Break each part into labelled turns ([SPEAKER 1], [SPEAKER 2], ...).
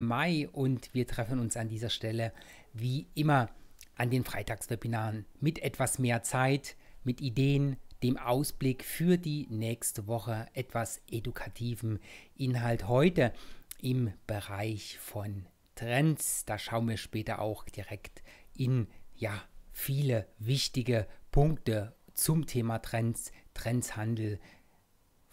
[SPEAKER 1] Mai und wir treffen uns an dieser Stelle wie immer an den Freitagswebinaren mit etwas mehr Zeit, mit Ideen, dem Ausblick für die nächste Woche, etwas edukativen Inhalt heute im Bereich von Trends. Da schauen wir später auch direkt in ja, viele wichtige Punkte zum Thema Trends, Trendshandel,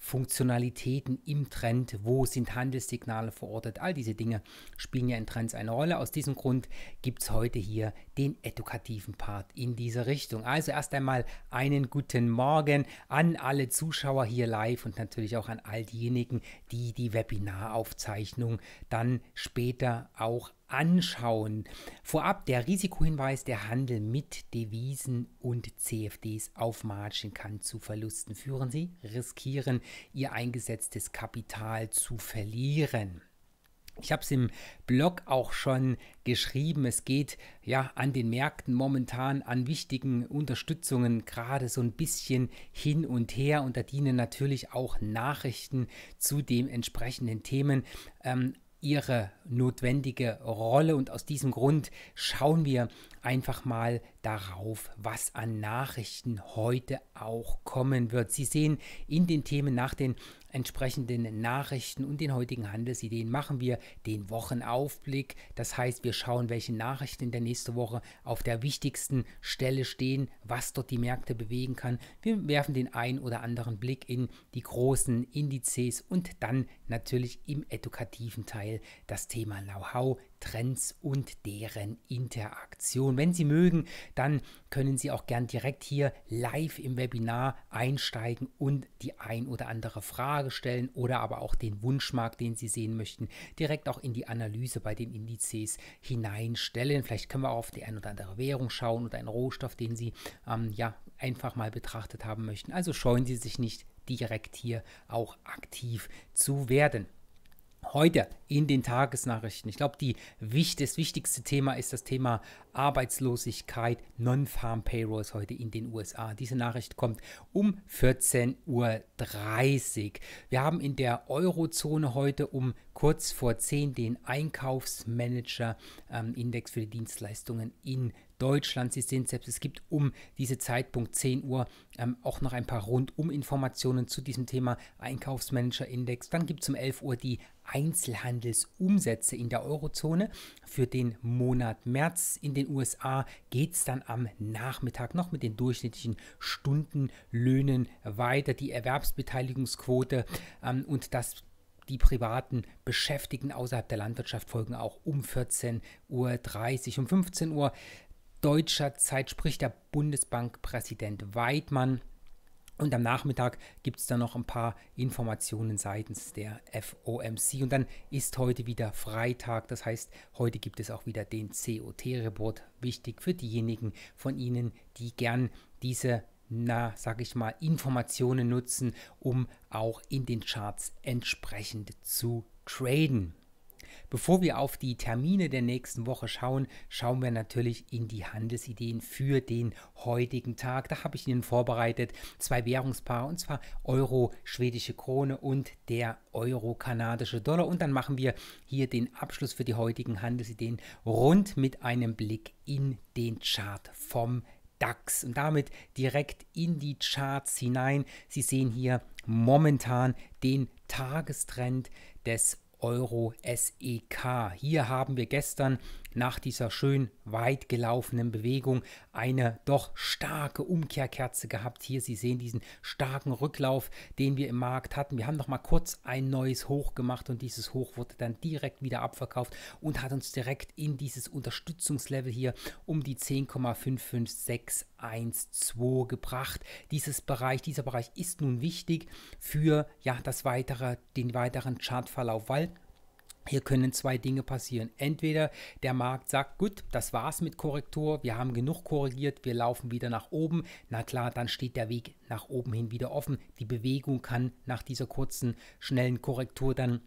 [SPEAKER 1] Funktionalitäten im Trend, wo sind Handelssignale verortet, all diese Dinge spielen ja in Trends eine Rolle. Aus diesem Grund gibt es heute hier den edukativen Part in dieser Richtung. Also erst einmal einen guten Morgen an alle Zuschauer hier live und natürlich auch an all diejenigen, die die Webinaraufzeichnung dann später auch anschauen. Vorab der Risikohinweis, der Handel mit Devisen und CFDs auf Margin kann zu Verlusten führen. Sie riskieren, ihr eingesetztes Kapital zu verlieren. Ich habe es im Blog auch schon geschrieben. Es geht ja an den Märkten momentan an wichtigen Unterstützungen gerade so ein bisschen hin und her und da dienen natürlich auch Nachrichten zu den entsprechenden Themen ähm, ihre notwendige Rolle. Und aus diesem Grund schauen wir einfach mal darauf, was an Nachrichten heute auch kommen wird. Sie sehen in den Themen nach den entsprechenden Nachrichten und den heutigen Handelsideen machen wir den Wochenaufblick. Das heißt, wir schauen, welche Nachrichten in der nächsten Woche auf der wichtigsten Stelle stehen, was dort die Märkte bewegen kann. Wir werfen den einen oder anderen Blick in die großen Indizes und dann natürlich im edukativen Teil das Thema Know-how, Trends und deren Interaktion. Wenn Sie mögen, dann können Sie auch gern direkt hier live im Webinar einsteigen und die ein oder andere Frage stellen oder aber auch den Wunschmarkt, den Sie sehen möchten, direkt auch in die Analyse bei den Indizes hineinstellen. Vielleicht können wir auch auf die ein oder andere Währung schauen oder einen Rohstoff, den Sie ähm, ja einfach mal betrachtet haben möchten. Also scheuen Sie sich nicht direkt hier auch aktiv zu werden heute in den Tagesnachrichten. Ich glaube, wichtig, das wichtigste Thema ist das Thema Arbeitslosigkeit. Non-Farm Payrolls heute in den USA. Diese Nachricht kommt um 14.30 Uhr. Wir haben in der Eurozone heute um kurz vor 10 den Einkaufsmanager-Index ähm, für die Dienstleistungen in Deutschland. Sie sehen selbst, es gibt um diese Zeitpunkt 10 Uhr ähm, auch noch ein paar Rundum-Informationen zu diesem Thema Einkaufsmanager-Index. Dann gibt es um 11 Uhr die Einzelhandelsumsätze in der Eurozone für den Monat März. In den USA geht es dann am Nachmittag noch mit den durchschnittlichen Stundenlöhnen weiter, die Erwerbsbeteiligungsquote ähm, und das die privaten Beschäftigten außerhalb der Landwirtschaft folgen auch um 14.30 Uhr. Um 15 Uhr deutscher Zeit spricht der Bundesbankpräsident Weidmann. Und am Nachmittag gibt es dann noch ein paar Informationen seitens der FOMC. Und dann ist heute wieder Freitag. Das heißt, heute gibt es auch wieder den COT-Report. Wichtig für diejenigen von Ihnen, die gern diese, na, sag ich mal, Informationen nutzen, um auch in den Charts entsprechend zu traden. Bevor wir auf die Termine der nächsten Woche schauen, schauen wir natürlich in die Handelsideen für den heutigen Tag. Da habe ich Ihnen vorbereitet zwei Währungspaare und zwar Euro, schwedische Krone und der Euro, kanadische Dollar. Und dann machen wir hier den Abschluss für die heutigen Handelsideen rund mit einem Blick in den Chart vom DAX und damit direkt in die Charts hinein. Sie sehen hier momentan den Tagestrend des Euro SEK. Hier haben wir gestern nach dieser schön weit gelaufenen Bewegung eine doch starke Umkehrkerze gehabt. Hier, Sie sehen diesen starken Rücklauf, den wir im Markt hatten. Wir haben noch mal kurz ein neues Hoch gemacht und dieses Hoch wurde dann direkt wieder abverkauft und hat uns direkt in dieses Unterstützungslevel hier um die 10,55612 gebracht. Dieses Bereich, dieser Bereich ist nun wichtig für ja, das weitere, den weiteren Chartverlauf, weil hier können zwei Dinge passieren. Entweder der Markt sagt, gut, das war's mit Korrektur, wir haben genug korrigiert, wir laufen wieder nach oben. Na klar, dann steht der Weg nach oben hin wieder offen. Die Bewegung kann nach dieser kurzen, schnellen Korrektur dann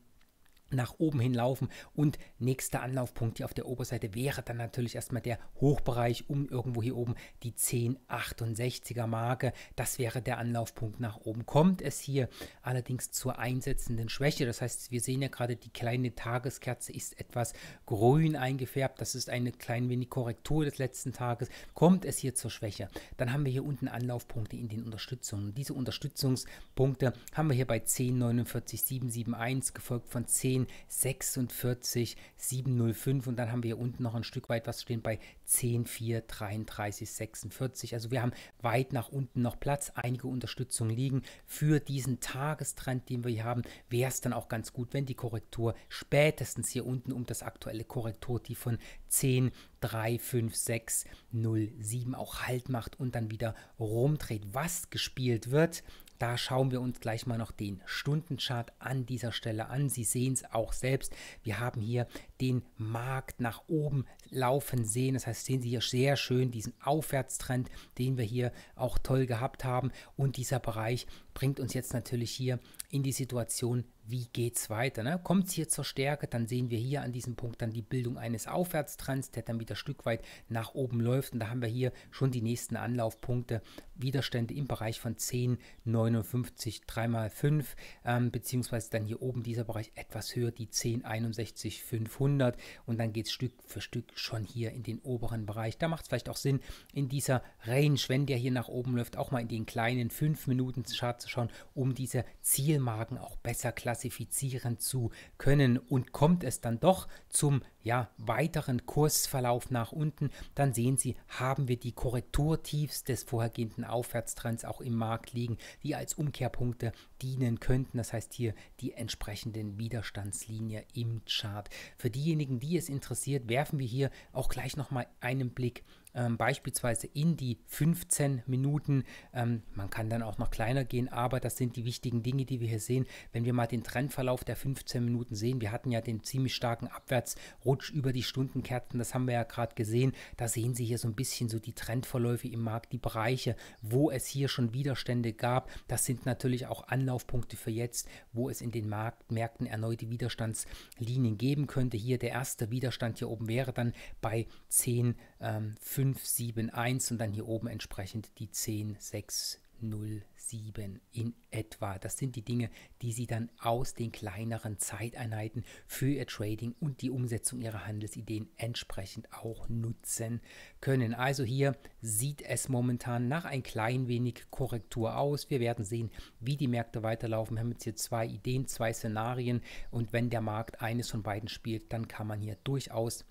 [SPEAKER 1] nach oben hin laufen und nächster Anlaufpunkt hier auf der Oberseite wäre dann natürlich erstmal der Hochbereich um irgendwo hier oben die 1068er Marke. Das wäre der Anlaufpunkt nach oben. Kommt es hier allerdings zur einsetzenden Schwäche, das heißt, wir sehen ja gerade die kleine Tageskerze ist etwas grün eingefärbt, das ist eine klein wenig Korrektur des letzten Tages. Kommt es hier zur Schwäche, dann haben wir hier unten Anlaufpunkte in den Unterstützungen. Diese Unterstützungspunkte haben wir hier bei 1049,771 gefolgt von 10 stehen 46 705 und dann haben wir hier unten noch ein Stück weit was stehen bei 10 4 33 46. Also wir haben weit nach unten noch Platz, einige Unterstützung liegen für diesen Tagestrend, den wir hier haben. Wäre es dann auch ganz gut, wenn die Korrektur spätestens hier unten um das aktuelle Korrektur die von 10 3 5 6 0 7 auch Halt macht und dann wieder rumdreht. Was gespielt wird, da schauen wir uns gleich mal noch den Stundenchart an dieser Stelle an. Sie sehen es auch selbst. Wir haben hier den Markt nach oben laufen sehen. Das heißt, sehen Sie hier sehr schön diesen Aufwärtstrend, den wir hier auch toll gehabt haben. Und dieser Bereich bringt uns jetzt natürlich hier in die Situation, wie geht es weiter? Ne? Kommt es hier zur Stärke, dann sehen wir hier an diesem Punkt dann die Bildung eines Aufwärtstrends, der dann wieder ein Stück weit nach oben läuft. Und da haben wir hier schon die nächsten Anlaufpunkte, Widerstände im Bereich von 10,59, 3x5, ähm, beziehungsweise dann hier oben dieser Bereich etwas höher, die 10,61, 500. Und dann geht es Stück für Stück schon hier in den oberen Bereich. Da macht es vielleicht auch Sinn, in dieser Range, wenn der hier nach oben läuft, auch mal in den kleinen 5-Minuten-Chart zu schauen, um diese Zielmarken auch besser klassifizieren klassifizieren zu können. Und kommt es dann doch zum ja, weiteren Kursverlauf nach unten, dann sehen Sie, haben wir die Korrekturtiefs des vorhergehenden Aufwärtstrends auch im Markt liegen, die als Umkehrpunkte dienen könnten. Das heißt hier die entsprechenden Widerstandslinie im Chart. Für diejenigen, die es interessiert, werfen wir hier auch gleich nochmal einen Blick auf ähm, beispielsweise in die 15 Minuten. Ähm, man kann dann auch noch kleiner gehen, aber das sind die wichtigen Dinge, die wir hier sehen. Wenn wir mal den Trendverlauf der 15 Minuten sehen, wir hatten ja den ziemlich starken Abwärtsrutsch über die Stundenkerzen, das haben wir ja gerade gesehen. Da sehen Sie hier so ein bisschen so die Trendverläufe im Markt, die Bereiche, wo es hier schon Widerstände gab. Das sind natürlich auch Anlaufpunkte für jetzt, wo es in den Markt, Märkten erneute Widerstandslinien geben könnte. Hier der erste Widerstand hier oben wäre dann bei 10 ähm, 571 und dann hier oben entsprechend die 10607 in etwa. Das sind die Dinge, die Sie dann aus den kleineren Zeiteinheiten für Ihr Trading und die Umsetzung Ihrer Handelsideen entsprechend auch nutzen können. Also hier sieht es momentan nach ein klein wenig Korrektur aus. Wir werden sehen, wie die Märkte weiterlaufen. Wir haben jetzt hier zwei Ideen, zwei Szenarien und wenn der Markt eines von beiden spielt, dann kann man hier durchaus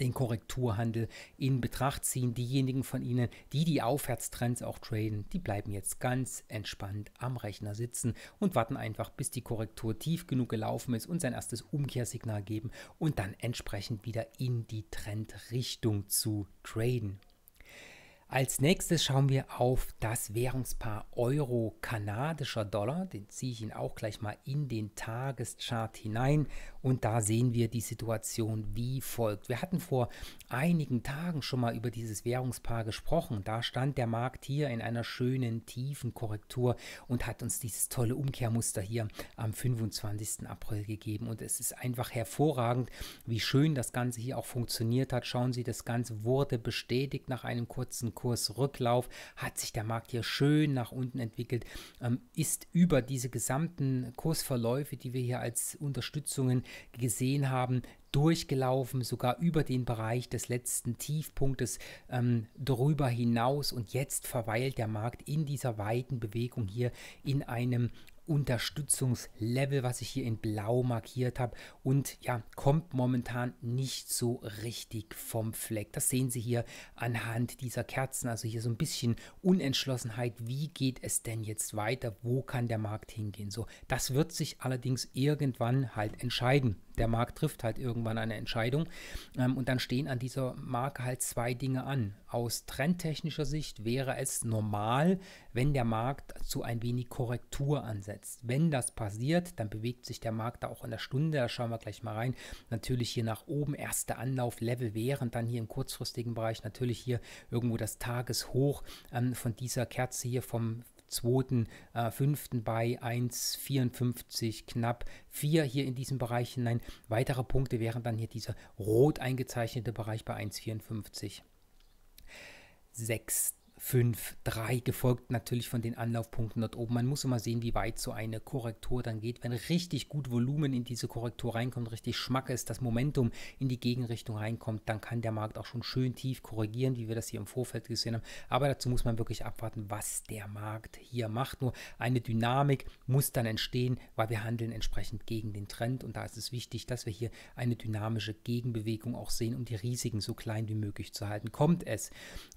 [SPEAKER 1] den Korrekturhandel in Betracht ziehen. Diejenigen von Ihnen, die die Aufwärtstrends auch traden, die bleiben jetzt ganz entspannt am Rechner sitzen und warten einfach, bis die Korrektur tief genug gelaufen ist und sein erstes Umkehrsignal geben und dann entsprechend wieder in die Trendrichtung zu traden. Als nächstes schauen wir auf das Währungspaar Euro-Kanadischer Dollar. Den ziehe ich Ihnen auch gleich mal in den Tageschart hinein. Und da sehen wir die Situation wie folgt. Wir hatten vor einigen Tagen schon mal über dieses Währungspaar gesprochen. Da stand der Markt hier in einer schönen tiefen Korrektur und hat uns dieses tolle Umkehrmuster hier am 25. April gegeben. Und es ist einfach hervorragend, wie schön das Ganze hier auch funktioniert hat. Schauen Sie, das Ganze wurde bestätigt nach einem kurzen Kursrücklauf, hat sich der Markt hier schön nach unten entwickelt, ähm, ist über diese gesamten Kursverläufe, die wir hier als Unterstützungen gesehen haben, durchgelaufen, sogar über den Bereich des letzten Tiefpunktes ähm, drüber hinaus. Und jetzt verweilt der Markt in dieser weiten Bewegung hier in einem Unterstützungslevel, was ich hier in blau markiert habe und ja, kommt momentan nicht so richtig vom Fleck. Das sehen Sie hier anhand dieser Kerzen, also hier so ein bisschen Unentschlossenheit, wie geht es denn jetzt weiter, wo kann der Markt hingehen? So, das wird sich allerdings irgendwann halt entscheiden der Markt trifft halt irgendwann eine Entscheidung. Ähm, und dann stehen an dieser Marke halt zwei Dinge an. Aus trendtechnischer Sicht wäre es normal, wenn der Markt zu ein wenig Korrektur ansetzt. Wenn das passiert, dann bewegt sich der Markt da auch in der Stunde, da schauen wir gleich mal rein. Natürlich hier nach oben, erster Anlauf, Level während dann hier im kurzfristigen Bereich natürlich hier irgendwo das Tageshoch ähm, von dieser Kerze hier vom 2.5. Äh, bei 1,54 knapp 4 hier in diesem Bereich hinein. Weitere Punkte wären dann hier dieser rot eingezeichnete Bereich bei 1,54. 6. 5, 3, gefolgt natürlich von den Anlaufpunkten dort oben. Man muss immer sehen, wie weit so eine Korrektur dann geht. Wenn richtig gut Volumen in diese Korrektur reinkommt, richtig Schmack ist, das Momentum in die Gegenrichtung reinkommt, dann kann der Markt auch schon schön tief korrigieren, wie wir das hier im Vorfeld gesehen haben. Aber dazu muss man wirklich abwarten, was der Markt hier macht. Nur eine Dynamik muss dann entstehen, weil wir handeln entsprechend gegen den Trend. Und da ist es wichtig, dass wir hier eine dynamische Gegenbewegung auch sehen, um die Risiken so klein wie möglich zu halten. Kommt es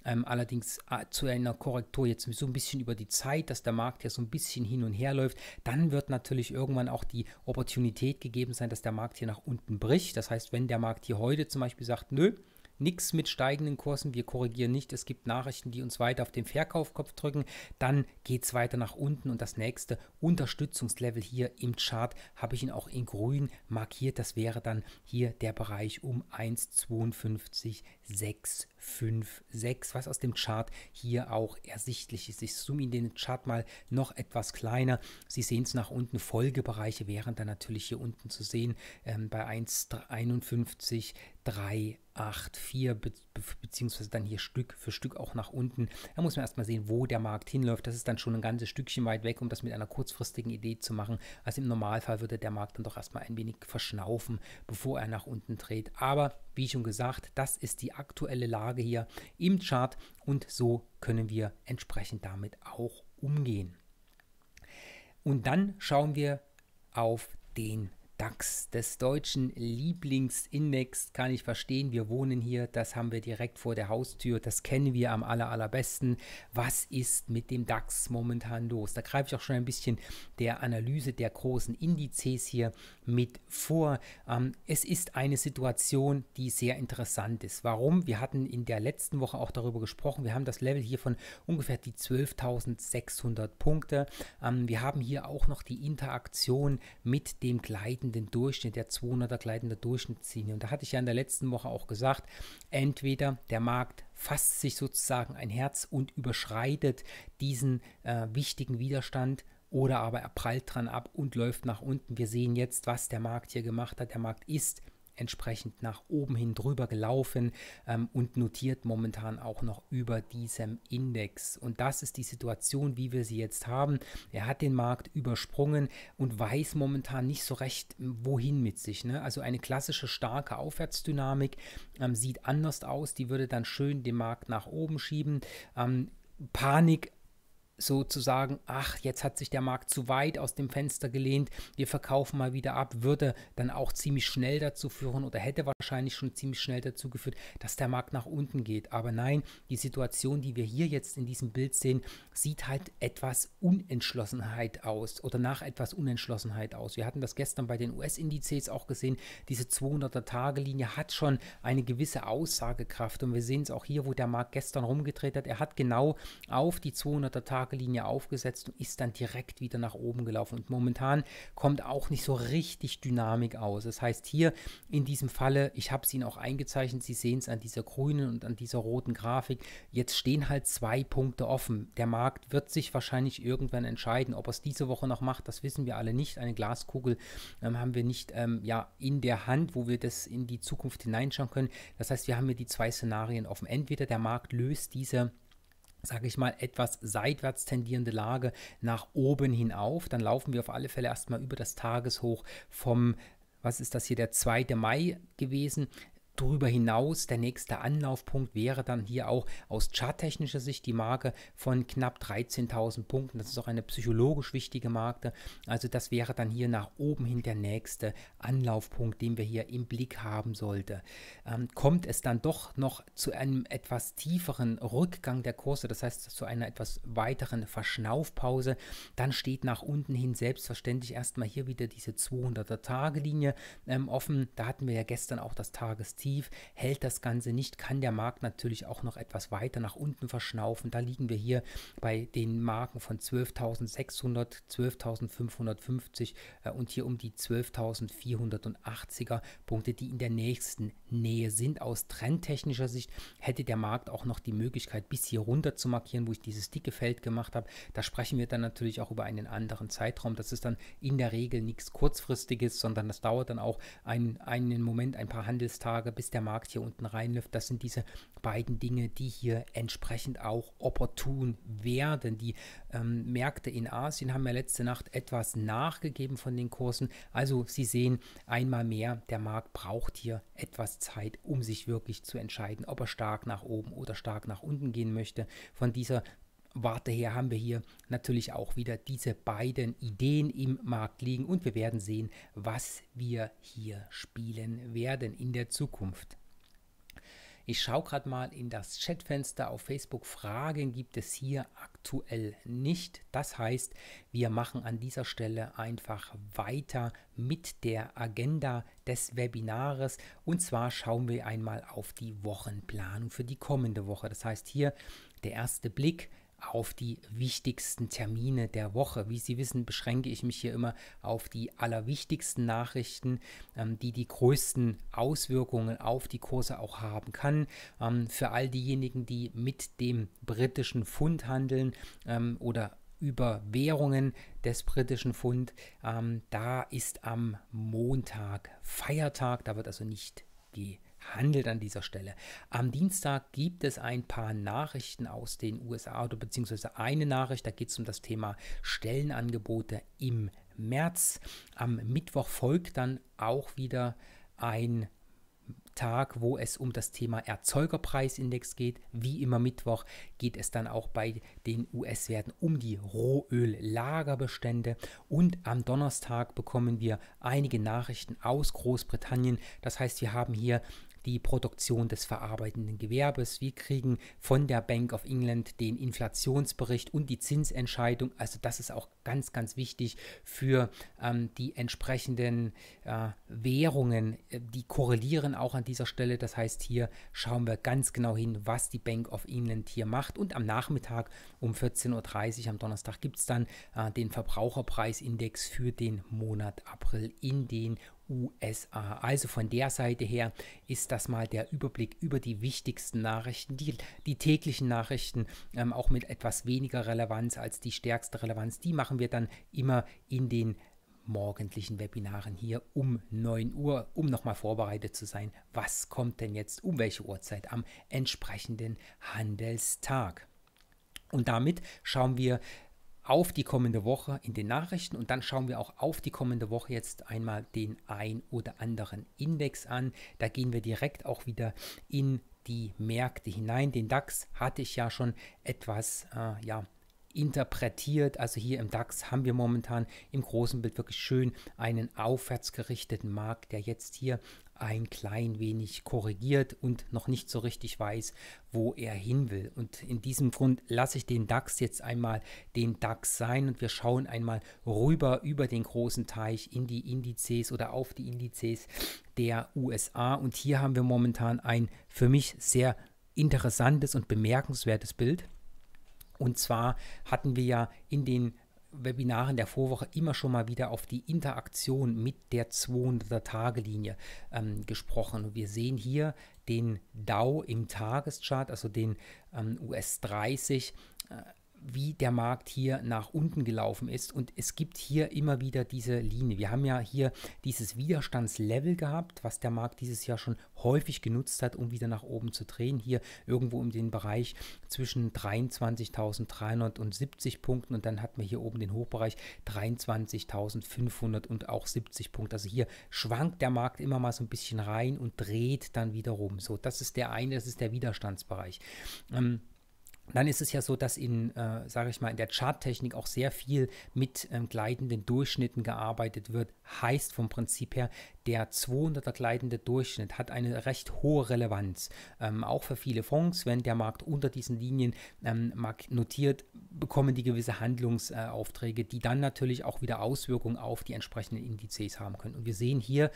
[SPEAKER 1] ähm, allerdings zu ah, zu einer Korrektur jetzt so ein bisschen über die Zeit, dass der Markt hier so ein bisschen hin und her läuft, dann wird natürlich irgendwann auch die Opportunität gegeben sein, dass der Markt hier nach unten bricht. Das heißt, wenn der Markt hier heute zum Beispiel sagt, nö, nichts mit steigenden Kursen. Wir korrigieren nicht. Es gibt Nachrichten, die uns weiter auf den Verkaufkopf drücken. Dann geht es weiter nach unten und das nächste Unterstützungslevel hier im Chart habe ich ihn auch in grün markiert. Das wäre dann hier der Bereich um 1,52656, was aus dem Chart hier auch ersichtlich ist. Ich zoome in den Chart mal noch etwas kleiner. Sie sehen es nach unten. Folgebereiche wären dann natürlich hier unten zu sehen ähm, bei 1,51, 3, 8, 4, beziehungsweise dann hier Stück für Stück auch nach unten. Da muss man erstmal sehen, wo der Markt hinläuft. Das ist dann schon ein ganzes Stückchen weit weg, um das mit einer kurzfristigen Idee zu machen. Also im Normalfall würde der Markt dann doch erstmal ein wenig verschnaufen, bevor er nach unten dreht. Aber wie schon gesagt, das ist die aktuelle Lage hier im Chart und so können wir entsprechend damit auch umgehen. Und dann schauen wir auf den DAX des deutschen Lieblingsindex kann ich verstehen. Wir wohnen hier, das haben wir direkt vor der Haustür, das kennen wir am aller, allerbesten. Was ist mit dem DAX momentan los? Da greife ich auch schon ein bisschen der Analyse der großen Indizes hier mit vor. Ähm, es ist eine Situation, die sehr interessant ist. Warum? Wir hatten in der letzten Woche auch darüber gesprochen. Wir haben das Level hier von ungefähr die 12.600 Punkte. Ähm, wir haben hier auch noch die Interaktion mit dem Gleiten gleiten den Durchschnitt, der 200er gleiten der Durchschnittslinie. Und da hatte ich ja in der letzten Woche auch gesagt, entweder der Markt fasst sich sozusagen ein Herz und überschreitet diesen äh, wichtigen Widerstand oder aber er prallt dran ab und läuft nach unten. Wir sehen jetzt, was der Markt hier gemacht hat. Der Markt ist entsprechend nach oben hin drüber gelaufen ähm, und notiert momentan auch noch über diesem Index. Und das ist die Situation, wie wir sie jetzt haben. Er hat den Markt übersprungen und weiß momentan nicht so recht, ähm, wohin mit sich. Ne? Also eine klassische starke Aufwärtsdynamik ähm, sieht anders aus. Die würde dann schön den Markt nach oben schieben. Ähm, Panik sozusagen, ach, jetzt hat sich der Markt zu weit aus dem Fenster gelehnt, wir verkaufen mal wieder ab, würde dann auch ziemlich schnell dazu führen oder hätte wahrscheinlich schon ziemlich schnell dazu geführt, dass der Markt nach unten geht. Aber nein, die Situation, die wir hier jetzt in diesem Bild sehen, sieht halt etwas Unentschlossenheit aus oder nach etwas Unentschlossenheit aus. Wir hatten das gestern bei den US-Indizes auch gesehen, diese 200er-Tage-Linie hat schon eine gewisse Aussagekraft und wir sehen es auch hier, wo der Markt gestern rumgedreht hat, er hat genau auf die 200er-Tage Linie aufgesetzt und ist dann direkt wieder nach oben gelaufen. Und momentan kommt auch nicht so richtig Dynamik aus. Das heißt hier in diesem Falle, ich habe es Ihnen auch eingezeichnet, Sie sehen es an dieser grünen und an dieser roten Grafik, jetzt stehen halt zwei Punkte offen. Der Markt wird sich wahrscheinlich irgendwann entscheiden, ob er es diese Woche noch macht, das wissen wir alle nicht. Eine Glaskugel ähm, haben wir nicht ähm, ja, in der Hand, wo wir das in die Zukunft hineinschauen können. Das heißt, wir haben hier die zwei Szenarien offen. Entweder der Markt löst diese sage ich mal, etwas seitwärts tendierende Lage nach oben hinauf. Dann laufen wir auf alle Fälle erstmal über das Tageshoch vom was ist das hier, der 2. Mai gewesen, Darüber hinaus, der nächste Anlaufpunkt wäre dann hier auch aus charttechnischer Sicht die Marke von knapp 13.000 Punkten. Das ist auch eine psychologisch wichtige Marke. Also das wäre dann hier nach oben hin der nächste Anlaufpunkt, den wir hier im Blick haben sollten. Ähm, kommt es dann doch noch zu einem etwas tieferen Rückgang der Kurse, das heißt zu einer etwas weiteren Verschnaufpause, dann steht nach unten hin selbstverständlich erstmal hier wieder diese 200er-Tage-Linie ähm, offen. Da hatten wir ja gestern auch das Tagestief tief, hält das Ganze nicht, kann der Markt natürlich auch noch etwas weiter nach unten verschnaufen. Da liegen wir hier bei den Marken von 12.600, 12.550 äh, und hier um die 12.480er Punkte, die in der nächsten Nähe sind. Aus trendtechnischer Sicht hätte der Markt auch noch die Möglichkeit, bis hier runter zu markieren, wo ich dieses dicke Feld gemacht habe. Da sprechen wir dann natürlich auch über einen anderen Zeitraum. Das ist dann in der Regel nichts kurzfristiges, sondern das dauert dann auch einen, einen Moment, ein paar Handelstage, bis der Markt hier unten reinläuft. Das sind diese beiden Dinge, die hier entsprechend auch opportun werden. Die ähm, Märkte in Asien haben ja letzte Nacht etwas nachgegeben von den Kursen. Also Sie sehen einmal mehr, der Markt braucht hier etwas Zeit, um sich wirklich zu entscheiden, ob er stark nach oben oder stark nach unten gehen möchte. Von dieser Warte her haben wir hier natürlich auch wieder diese beiden Ideen im Markt liegen und wir werden sehen, was wir hier spielen werden in der Zukunft. Ich schaue gerade mal in das Chatfenster auf Facebook. Fragen gibt es hier aktuell nicht. Das heißt, wir machen an dieser Stelle einfach weiter mit der Agenda des Webinares. Und zwar schauen wir einmal auf die Wochenplanung für die kommende Woche. Das heißt hier der erste Blick auf die wichtigsten Termine der Woche. Wie Sie wissen, beschränke ich mich hier immer auf die allerwichtigsten Nachrichten, ähm, die die größten Auswirkungen auf die Kurse auch haben kann. Ähm, für all diejenigen, die mit dem britischen Pfund handeln ähm, oder über Währungen des britischen Pfund, ähm, da ist am Montag Feiertag, da wird also nicht die handelt an dieser Stelle. Am Dienstag gibt es ein paar Nachrichten aus den USA oder beziehungsweise eine Nachricht, da geht es um das Thema Stellenangebote im März. Am Mittwoch folgt dann auch wieder ein Tag, wo es um das Thema Erzeugerpreisindex geht. Wie immer Mittwoch geht es dann auch bei den US-Werten um die Rohöllagerbestände. Und am Donnerstag bekommen wir einige Nachrichten aus Großbritannien. Das heißt, wir haben hier die Produktion des verarbeitenden Gewerbes. Wir kriegen von der Bank of England den Inflationsbericht und die Zinsentscheidung. Also das ist auch ganz, ganz wichtig für ähm, die entsprechenden äh, Währungen. Äh, die korrelieren auch an dieser Stelle. Das heißt, hier schauen wir ganz genau hin, was die Bank of England hier macht. Und am Nachmittag um 14.30 Uhr am Donnerstag gibt es dann äh, den Verbraucherpreisindex für den Monat April in den USA. Also von der Seite her ist das mal der Überblick über die wichtigsten Nachrichten, die, die täglichen Nachrichten, ähm, auch mit etwas weniger Relevanz als die stärkste Relevanz. Die machen wir dann immer in den morgendlichen Webinaren hier um 9 Uhr, um nochmal vorbereitet zu sein, was kommt denn jetzt um welche Uhrzeit am entsprechenden Handelstag. Und damit schauen wir auf die kommende Woche in den Nachrichten und dann schauen wir auch auf die kommende Woche jetzt einmal den ein oder anderen Index an. Da gehen wir direkt auch wieder in die Märkte hinein. Den DAX hatte ich ja schon etwas äh, ja, interpretiert. Also hier im DAX haben wir momentan im großen Bild wirklich schön einen aufwärts gerichteten Markt, der jetzt hier ein klein wenig korrigiert und noch nicht so richtig weiß, wo er hin will. Und in diesem Grund lasse ich den DAX jetzt einmal den DAX sein und wir schauen einmal rüber über den großen Teich in die Indizes oder auf die Indizes der USA. Und hier haben wir momentan ein für mich sehr interessantes und bemerkenswertes Bild. Und zwar hatten wir ja in den Webinaren der Vorwoche immer schon mal wieder auf die Interaktion mit der 200er-Tage-Linie ähm, gesprochen. Und wir sehen hier den DAO im Tageschart, also den ähm, US 30, wie der Markt hier nach unten gelaufen ist. Und es gibt hier immer wieder diese Linie. Wir haben ja hier dieses Widerstandslevel gehabt, was der Markt dieses Jahr schon häufig genutzt hat, um wieder nach oben zu drehen. Hier irgendwo in den Bereich zwischen 23.370 Punkten und dann hat man hier oben den Hochbereich 23.500 und auch 70 Punkte. Also hier schwankt der Markt immer mal so ein bisschen rein und dreht dann wieder rum. So, das ist der eine, das ist der Widerstandsbereich. Ähm, dann ist es ja so, dass in, äh, sage ich mal, in der Charttechnik auch sehr viel mit ähm, gleitenden Durchschnitten gearbeitet wird. Heißt vom Prinzip her, der 200er gleitende Durchschnitt hat eine recht hohe Relevanz. Ähm, auch für viele Fonds, wenn der Markt unter diesen Linien ähm, notiert, bekommen die gewisse Handlungsaufträge, äh, die dann natürlich auch wieder Auswirkungen auf die entsprechenden Indizes haben können. Und wir sehen hier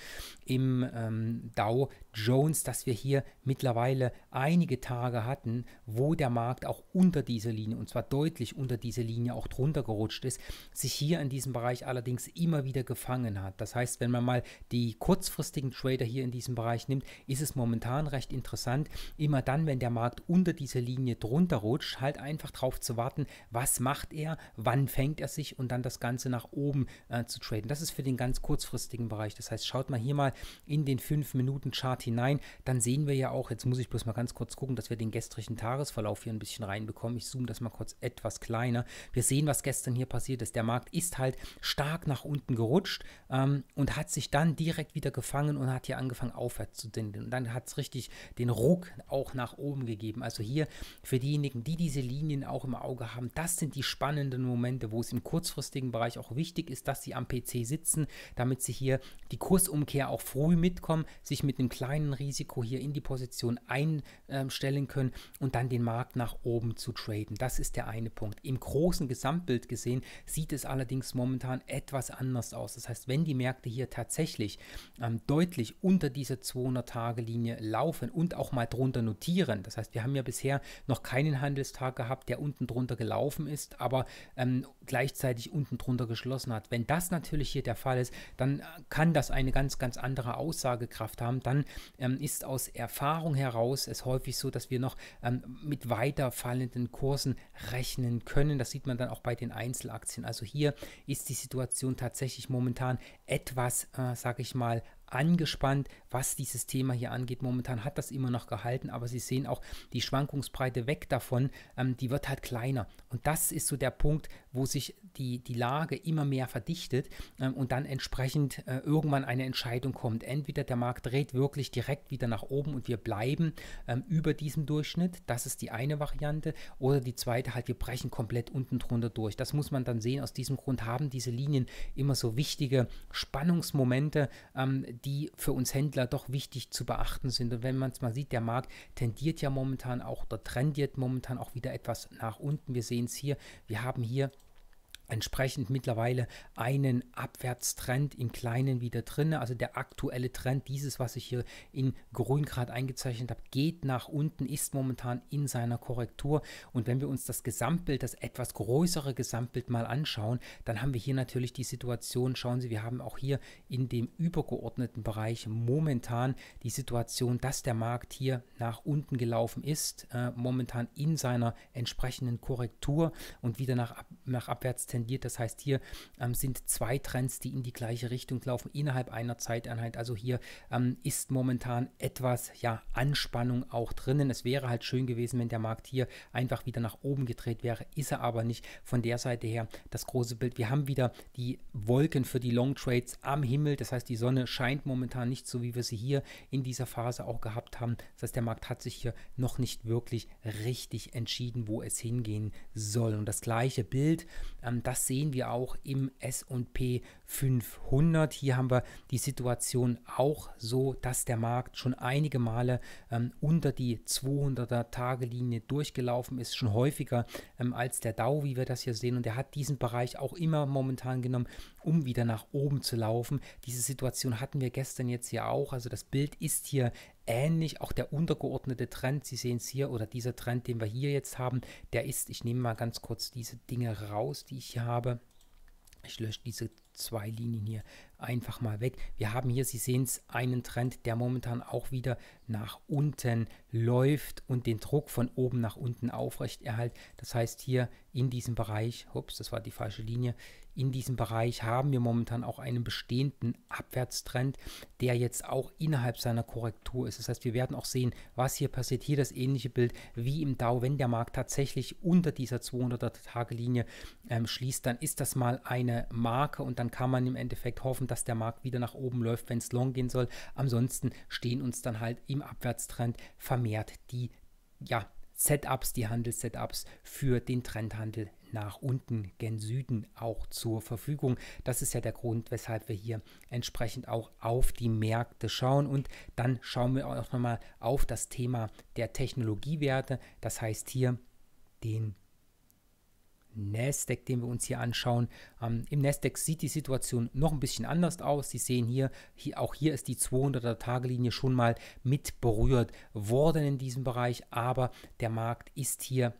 [SPEAKER 1] im ähm, Dow Jones, dass wir hier mittlerweile einige Tage hatten, wo der Markt auch unter dieser Linie, und zwar deutlich unter dieser Linie auch drunter gerutscht ist, sich hier in diesem Bereich allerdings immer wieder gefangen hat. Das heißt, wenn man mal die kurzfristigen Trader hier in diesem Bereich nimmt, ist es momentan recht interessant. Immer dann, wenn der Markt unter dieser Linie drunter rutscht, halt einfach drauf zu warten, was macht er, wann fängt er sich und dann das Ganze nach oben äh, zu traden. Das ist für den ganz kurzfristigen Bereich. Das heißt, schaut mal hier mal in den 5-Minuten-Chart hinein, dann sehen wir ja auch, jetzt muss ich bloß mal ganz kurz gucken, dass wir den gestrigen Tagesverlauf hier ein bisschen reinbekommen. Ich zoome das mal kurz etwas kleiner. Wir sehen, was gestern hier passiert ist. Der Markt ist halt stark nach unten gerutscht ähm, und hat sich dann direkt wieder gefangen und hat hier angefangen aufwärts zu dindeln. Und dann hat es richtig den Ruck auch nach oben gegeben. Also hier für diejenigen, die diese Linien auch im Auge haben, das sind die spannenden Momente, wo es im kurzfristigen Bereich auch wichtig ist, dass sie am PC sitzen, damit sie hier die Kursumkehr auch früh mitkommen, sich mit einem kleinen Risiko hier in die Position einstellen können und dann den Markt nach oben zu traden. Das ist der eine Punkt. Im großen Gesamtbild gesehen sieht es allerdings momentan etwas anders aus. Das heißt, wenn die Märkte hier tatsächlich ähm, deutlich unter dieser 200-Tage-Linie laufen und auch mal drunter notieren. Das heißt, wir haben ja bisher noch keinen Handelstag gehabt, der unten drunter gelaufen ist, aber ähm, gleichzeitig unten drunter geschlossen hat. Wenn das natürlich hier der Fall ist, dann kann das eine ganz, ganz andere Aussagekraft haben. Dann ähm, ist aus Erfahrung heraus es häufig so, dass wir noch ähm, mit weiter fallenden Kursen rechnen können. Das sieht man dann auch bei den Einzelaktien. Also hier ist die Situation tatsächlich momentan etwas, äh, sage ich mal, angespannt, was dieses Thema hier angeht. Momentan hat das immer noch gehalten, aber Sie sehen auch die Schwankungsbreite weg davon, ähm, die wird halt kleiner. Und das ist so der Punkt, wo sich die, die Lage immer mehr verdichtet ähm, und dann entsprechend äh, irgendwann eine Entscheidung kommt. Entweder der Markt dreht wirklich direkt wieder nach oben und wir bleiben ähm, über diesem Durchschnitt, das ist die eine Variante, oder die zweite halt, wir brechen komplett unten drunter durch. Das muss man dann sehen. Aus diesem Grund haben diese Linien immer so wichtige Spannungsmomente, ähm, die für uns Händler doch wichtig zu beachten sind. Und wenn man es mal sieht, der Markt tendiert ja momentan auch oder trendiert momentan auch wieder etwas nach unten. Wir sehen es hier, wir haben hier entsprechend mittlerweile einen Abwärtstrend im Kleinen wieder drin. Also der aktuelle Trend, dieses, was ich hier in grün gerade eingezeichnet habe, geht nach unten, ist momentan in seiner Korrektur. Und wenn wir uns das Gesamtbild, das etwas größere Gesamtbild mal anschauen, dann haben wir hier natürlich die Situation, schauen Sie, wir haben auch hier in dem übergeordneten Bereich momentan die Situation, dass der Markt hier nach unten gelaufen ist, äh, momentan in seiner entsprechenden Korrektur und wieder nach, nach Abwärtstendenz tendiert. Das heißt, hier ähm, sind zwei Trends, die in die gleiche Richtung laufen, innerhalb einer Zeiteinheit. Also hier ähm, ist momentan etwas ja, Anspannung auch drinnen. Es wäre halt schön gewesen, wenn der Markt hier einfach wieder nach oben gedreht wäre. Ist er aber nicht. Von der Seite her das große Bild. Wir haben wieder die Wolken für die Long Trades am Himmel. Das heißt, die Sonne scheint momentan nicht so, wie wir sie hier in dieser Phase auch gehabt haben. Das heißt, der Markt hat sich hier noch nicht wirklich richtig entschieden, wo es hingehen soll. Und das gleiche Bild, ähm, das das sehen wir auch im SP 500. Hier haben wir die Situation auch so, dass der Markt schon einige Male ähm, unter die 200er-Tage-Linie durchgelaufen ist, schon häufiger ähm, als der Dow, wie wir das hier sehen. Und er hat diesen Bereich auch immer momentan genommen, um wieder nach oben zu laufen. Diese Situation hatten wir gestern jetzt hier auch. Also das Bild ist hier ähnlich auch der untergeordnete Trend, Sie sehen es hier, oder dieser Trend, den wir hier jetzt haben, der ist, ich nehme mal ganz kurz diese Dinge raus, die ich hier habe. Ich lösche diese zwei Linien hier einfach mal weg. Wir haben hier, Sie sehen es, einen Trend, der momentan auch wieder nach unten läuft und den Druck von oben nach unten aufrecht erhält. Das heißt hier in diesem Bereich, ups, das war die falsche Linie, in diesem Bereich haben wir momentan auch einen bestehenden Abwärtstrend, der jetzt auch innerhalb seiner Korrektur ist. Das heißt, wir werden auch sehen, was hier passiert. Hier das ähnliche Bild wie im Dow. Wenn der Markt tatsächlich unter dieser 200er-Tage-Linie ähm, schließt, dann ist das mal eine Marke und dann kann man im Endeffekt hoffen, dass der Markt wieder nach oben läuft, wenn es long gehen soll. Ansonsten stehen uns dann halt im Abwärtstrend vermehrt die ja, Setups, die Handelssetups für den Trendhandel nach unten gen Süden auch zur Verfügung. Das ist ja der Grund, weshalb wir hier entsprechend auch auf die Märkte schauen und dann schauen wir auch nochmal auf das Thema der Technologiewerte, das heißt hier den Nasdaq, den wir uns hier anschauen. Ähm, Im Nasdaq sieht die Situation noch ein bisschen anders aus. Sie sehen hier, hier auch hier ist die 200er-Tage-Linie schon mal mit berührt worden in diesem Bereich, aber der Markt ist hier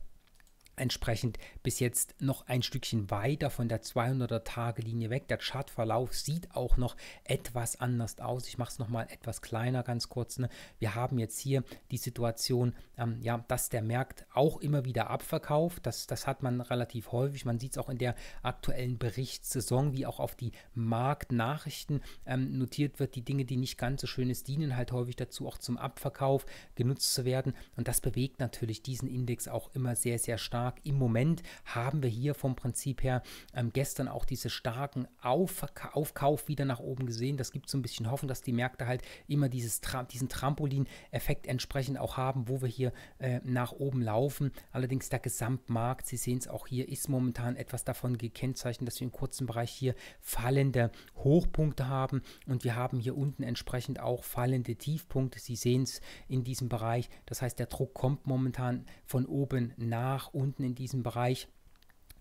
[SPEAKER 1] entsprechend bis jetzt noch ein Stückchen weiter von der 200er-Tage-Linie weg. Der Chartverlauf sieht auch noch etwas anders aus. Ich mache es nochmal etwas kleiner, ganz kurz. Ne? Wir haben jetzt hier die Situation, ähm, ja, dass der Markt auch immer wieder abverkauft. Das, das hat man relativ häufig. Man sieht es auch in der aktuellen Berichtssaison, wie auch auf die Marktnachrichten ähm, notiert wird. Die Dinge, die nicht ganz so schön ist, dienen halt häufig dazu, auch zum Abverkauf genutzt zu werden. Und das bewegt natürlich diesen Index auch immer sehr, sehr stark stark. Im Moment haben wir hier vom Prinzip her ähm, gestern auch diese starken Auf Aufkauf wieder nach oben gesehen. Das gibt so ein bisschen Hoffen, dass die Märkte halt immer dieses Tra diesen Trampolin-Effekt entsprechend auch haben, wo wir hier äh, nach oben laufen. Allerdings der Gesamtmarkt, Sie sehen es auch hier, ist momentan etwas davon gekennzeichnet, dass wir im kurzen Bereich hier fallende Hochpunkte haben und wir haben hier unten entsprechend auch fallende Tiefpunkte. Sie sehen es in diesem Bereich. Das heißt, der Druck kommt momentan von oben nach unten Kunden in diesem Bereich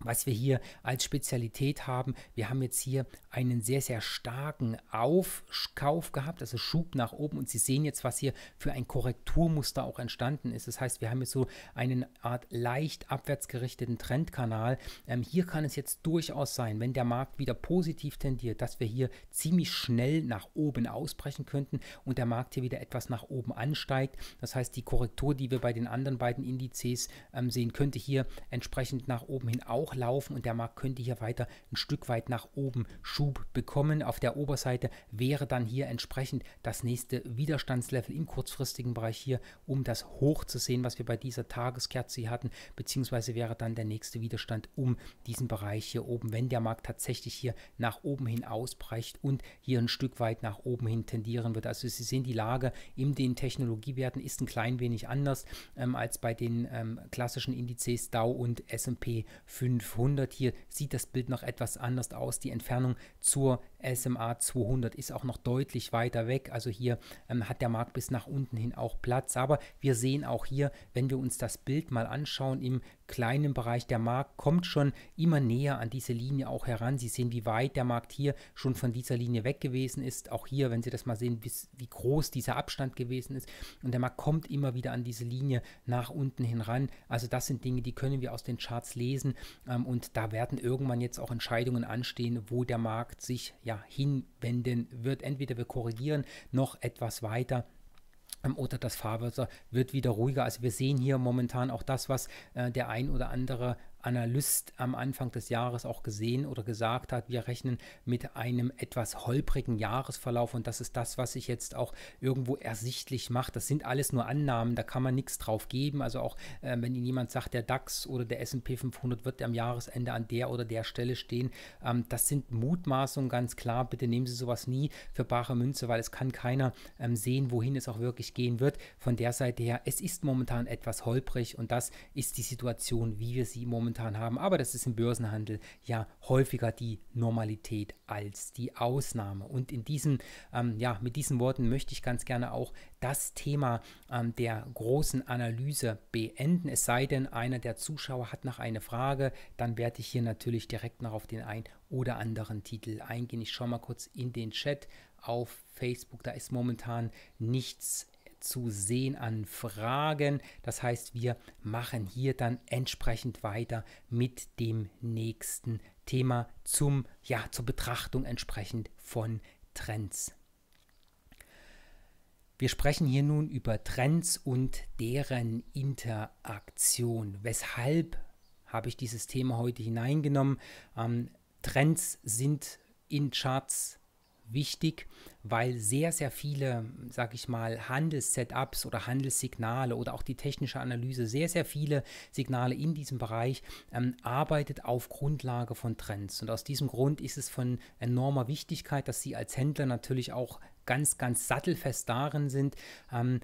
[SPEAKER 1] was wir hier als Spezialität haben. Wir haben jetzt hier einen sehr, sehr starken Aufkauf gehabt, also Schub nach oben. Und Sie sehen jetzt, was hier für ein Korrekturmuster auch entstanden ist. Das heißt, wir haben jetzt so eine Art leicht abwärts gerichteten Trendkanal. Ähm, hier kann es jetzt durchaus sein, wenn der Markt wieder positiv tendiert, dass wir hier ziemlich schnell nach oben ausbrechen könnten und der Markt hier wieder etwas nach oben ansteigt. Das heißt, die Korrektur, die wir bei den anderen beiden Indizes ähm, sehen, könnte hier entsprechend nach oben hin auch laufen und der Markt könnte hier weiter ein Stück weit nach oben Schub bekommen. Auf der Oberseite wäre dann hier entsprechend das nächste Widerstandslevel im kurzfristigen Bereich hier, um das hoch zu sehen, was wir bei dieser Tageskerze hatten, beziehungsweise wäre dann der nächste Widerstand um diesen Bereich hier oben, wenn der Markt tatsächlich hier nach oben hin ausbrecht und hier ein Stück weit nach oben hin tendieren wird. Also Sie sehen, die Lage in den Technologiewerten ist ein klein wenig anders ähm, als bei den ähm, klassischen Indizes Dow und S&P 500. 500 hier sieht das Bild noch etwas anders aus. Die Entfernung zur SMA 200 ist auch noch deutlich weiter weg. Also hier ähm, hat der Markt bis nach unten hin auch Platz. Aber wir sehen auch hier, wenn wir uns das Bild mal anschauen, im kleinen Bereich der Markt kommt schon immer näher an diese Linie auch heran. Sie sehen, wie weit der Markt hier schon von dieser Linie weg gewesen ist. Auch hier, wenn Sie das mal sehen, bis, wie groß dieser Abstand gewesen ist. Und der Markt kommt immer wieder an diese Linie nach unten hin ran. Also das sind Dinge, die können wir aus den Charts lesen. Ähm, und da werden irgendwann jetzt auch Entscheidungen anstehen, wo der Markt sich ja ja, hinwenden wird. Entweder wir korrigieren noch etwas weiter ähm, oder das Fahrwasser wird wieder ruhiger. Also wir sehen hier momentan auch das, was äh, der ein oder andere Analyst am Anfang des Jahres auch gesehen oder gesagt hat, wir rechnen mit einem etwas holprigen Jahresverlauf und das ist das, was sich jetzt auch irgendwo ersichtlich macht. Das sind alles nur Annahmen, da kann man nichts drauf geben. Also auch äh, wenn Ihnen jemand sagt, der DAX oder der SP 500 wird am Jahresende an der oder der Stelle stehen, ähm, das sind Mutmaßungen ganz klar. Bitte nehmen Sie sowas nie für bare Münze, weil es kann keiner ähm, sehen, wohin es auch wirklich gehen wird. Von der Seite her, es ist momentan etwas holprig und das ist die Situation, wie wir sie momentan momentan haben, aber das ist im Börsenhandel ja häufiger die Normalität als die Ausnahme. Und in diesem, ähm, ja, mit diesen Worten möchte ich ganz gerne auch das Thema ähm, der großen Analyse beenden. Es sei denn, einer der Zuschauer hat noch eine Frage, dann werde ich hier natürlich direkt noch auf den ein oder anderen Titel eingehen. Ich schaue mal kurz in den Chat auf Facebook. Da ist momentan nichts zu sehen an Fragen. Das heißt, wir machen hier dann entsprechend weiter mit dem nächsten Thema zum, ja, zur Betrachtung entsprechend von Trends. Wir sprechen hier nun über Trends und deren Interaktion. Weshalb habe ich dieses Thema heute hineingenommen? Ähm, Trends sind in Charts wichtig, weil sehr, sehr viele, sage ich mal, Handelssetups oder Handelssignale oder auch die technische Analyse, sehr, sehr viele Signale in diesem Bereich ähm, arbeitet auf Grundlage von Trends. Und aus diesem Grund ist es von enormer Wichtigkeit, dass Sie als Händler natürlich auch ganz, ganz sattelfest darin sind, ähm,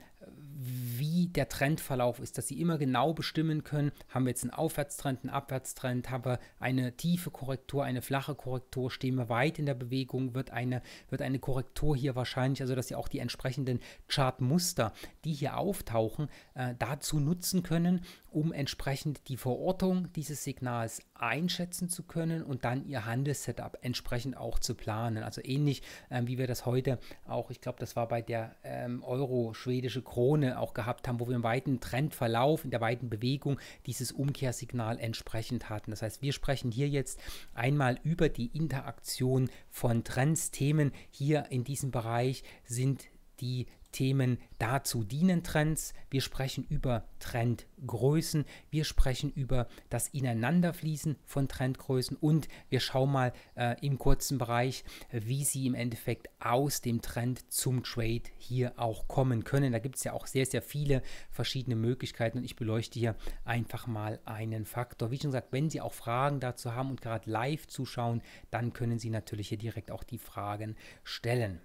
[SPEAKER 1] wie der Trendverlauf ist, dass sie immer genau bestimmen können, haben wir jetzt einen Aufwärtstrend, einen Abwärtstrend, haben wir eine tiefe Korrektur, eine flache Korrektur, stehen wir weit in der Bewegung, wird eine, wird eine Korrektur hier wahrscheinlich, also dass sie auch die entsprechenden Chartmuster, die hier auftauchen, äh, dazu nutzen können, um entsprechend die Verortung dieses Signals einschätzen zu können und dann ihr Handelssetup entsprechend auch zu planen. Also ähnlich äh, wie wir das heute auch, ich glaube, das war bei der ähm, Euro-schwedische Kronen, Krone auch gehabt haben, wo wir im weiten Trendverlauf, in der weiten Bewegung dieses Umkehrsignal entsprechend hatten. Das heißt, wir sprechen hier jetzt einmal über die Interaktion von Trends. Themen hier in diesem Bereich sind die Themen dazu dienen Trends. Wir sprechen über Trendgrößen, wir sprechen über das Ineinanderfließen von Trendgrößen und wir schauen mal äh, im kurzen Bereich, wie sie im Endeffekt aus dem Trend zum Trade hier auch kommen können. Da gibt es ja auch sehr, sehr viele verschiedene Möglichkeiten und ich beleuchte hier einfach mal einen Faktor. Wie schon gesagt, wenn Sie auch Fragen dazu haben und gerade live zuschauen, dann können Sie natürlich hier direkt auch die Fragen stellen.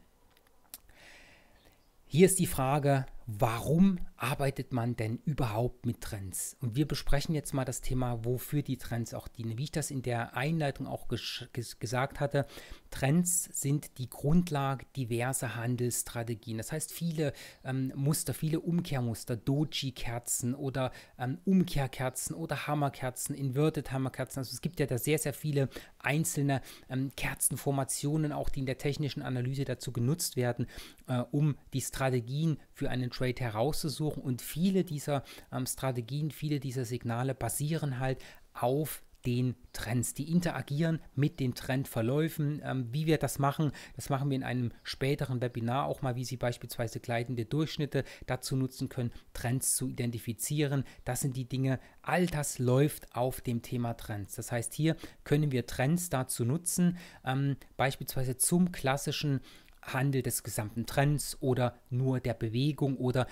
[SPEAKER 1] Hier ist die Frage, warum arbeitet man denn überhaupt mit Trends? Und wir besprechen jetzt mal das Thema, wofür die Trends auch dienen. Wie ich das in der Einleitung auch ges gesagt hatte, Trends sind die Grundlage diverser Handelsstrategien. Das heißt, viele ähm, Muster, viele Umkehrmuster, Doji-Kerzen oder ähm, Umkehrkerzen oder Hammerkerzen, Inverted Hammerkerzen. Also es gibt ja da sehr, sehr viele einzelne ähm, Kerzenformationen, auch die in der technischen Analyse dazu genutzt werden, äh, um die Strategien für einen Trade herauszusuchen. Und viele dieser ähm, Strategien, viele dieser Signale basieren halt auf den Trends. Die interagieren mit den Trendverläufen. Ähm, wie wir das machen, das machen wir in einem späteren Webinar auch mal, wie Sie beispielsweise gleitende Durchschnitte dazu nutzen können, Trends zu identifizieren. Das sind die Dinge, all das läuft auf dem Thema Trends. Das heißt, hier können wir Trends dazu nutzen, ähm, beispielsweise zum klassischen Handel des gesamten Trends oder nur der Bewegung oder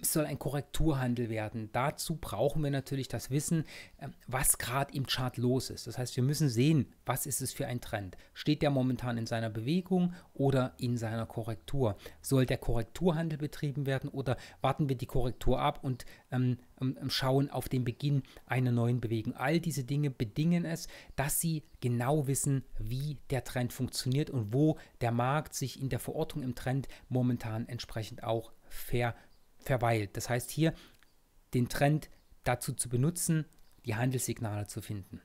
[SPEAKER 1] es soll ein Korrekturhandel werden. Dazu brauchen wir natürlich das Wissen, ähm, was gerade im Chart los ist. Das heißt, wir müssen sehen, was ist es für ein Trend. Steht der momentan in seiner Bewegung oder in seiner Korrektur? Soll der Korrekturhandel betrieben werden oder warten wir die Korrektur ab und ähm, ähm, ähm schauen auf den Beginn einer neuen Bewegung? All diese Dinge bedingen es, dass Sie genau wissen, wie der Trend funktioniert und wo der Markt sich in der Verortung im Trend momentan entsprechend auch verändert verweilt. Das heißt hier den Trend dazu zu benutzen, die Handelssignale zu finden.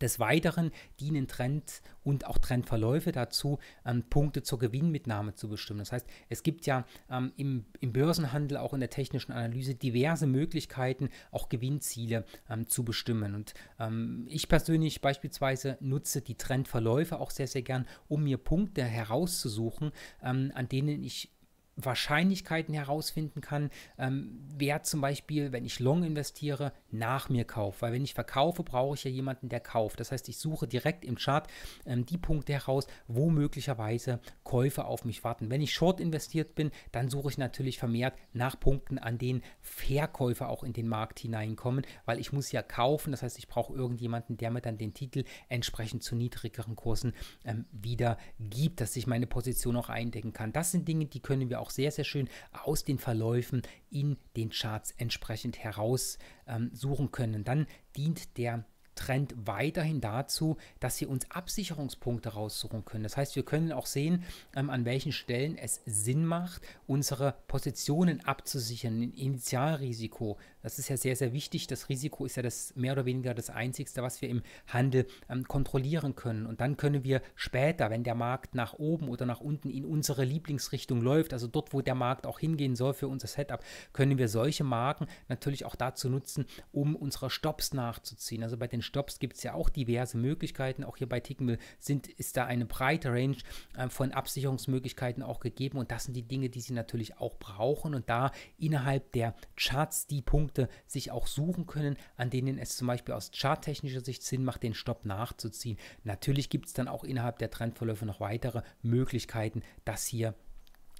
[SPEAKER 1] Des Weiteren dienen Trends und auch Trendverläufe dazu, ähm, Punkte zur Gewinnmitnahme zu bestimmen. Das heißt, es gibt ja ähm, im, im, Börsenhandel, auch in der technischen Analyse, diverse Möglichkeiten, auch Gewinnziele ähm, zu bestimmen. Und ähm, ich persönlich beispielsweise nutze die Trendverläufe auch sehr, sehr gern, um mir Punkte herauszusuchen, ähm, an denen ich Wahrscheinlichkeiten herausfinden kann, ähm, wer zum Beispiel, wenn ich Long investiere, nach mir kaufe. Weil wenn ich verkaufe, brauche ich ja jemanden, der kauft. Das heißt, ich suche direkt im Chart ähm, die Punkte heraus, wo möglicherweise Käufe auf mich warten. Wenn ich short investiert bin, dann suche ich natürlich vermehrt nach Punkten, an denen Verkäufer auch in den Markt hineinkommen, weil ich muss ja kaufen. Das heißt, ich brauche irgendjemanden, der mir dann den Titel entsprechend zu niedrigeren Kursen ähm, wieder gibt, dass ich meine Position auch eindecken kann. Das sind Dinge, die können wir auch sehr, sehr schön aus den Verläufen in den Charts entsprechend heraus ähm, suchen können. dann dient der Trend weiterhin dazu, dass wir uns Absicherungspunkte raussuchen können. Das heißt, wir können auch sehen, ähm, an welchen Stellen es Sinn macht, unsere Positionen abzusichern, ein Initialrisiko das ist ja sehr, sehr wichtig. Das Risiko ist ja das mehr oder weniger das Einzigste, was wir im Handel ähm, kontrollieren können. Und dann können wir später, wenn der Markt nach oben oder nach unten in unsere Lieblingsrichtung läuft, also dort, wo der Markt auch hingehen soll für unser Setup, können wir solche Marken natürlich auch dazu nutzen, um unsere Stops nachzuziehen. Also bei den Stops gibt es ja auch diverse Möglichkeiten. Auch hier bei Tickmill sind, ist da eine breite Range äh, von Absicherungsmöglichkeiten auch gegeben. Und das sind die Dinge, die Sie natürlich auch brauchen. Und da innerhalb der Charts die Punkte, Punkte sich auch suchen können, an denen es zum Beispiel aus charttechnischer Sicht Sinn macht, den Stopp nachzuziehen. Natürlich gibt es dann auch innerhalb der Trendverläufe noch weitere Möglichkeiten, das hier zu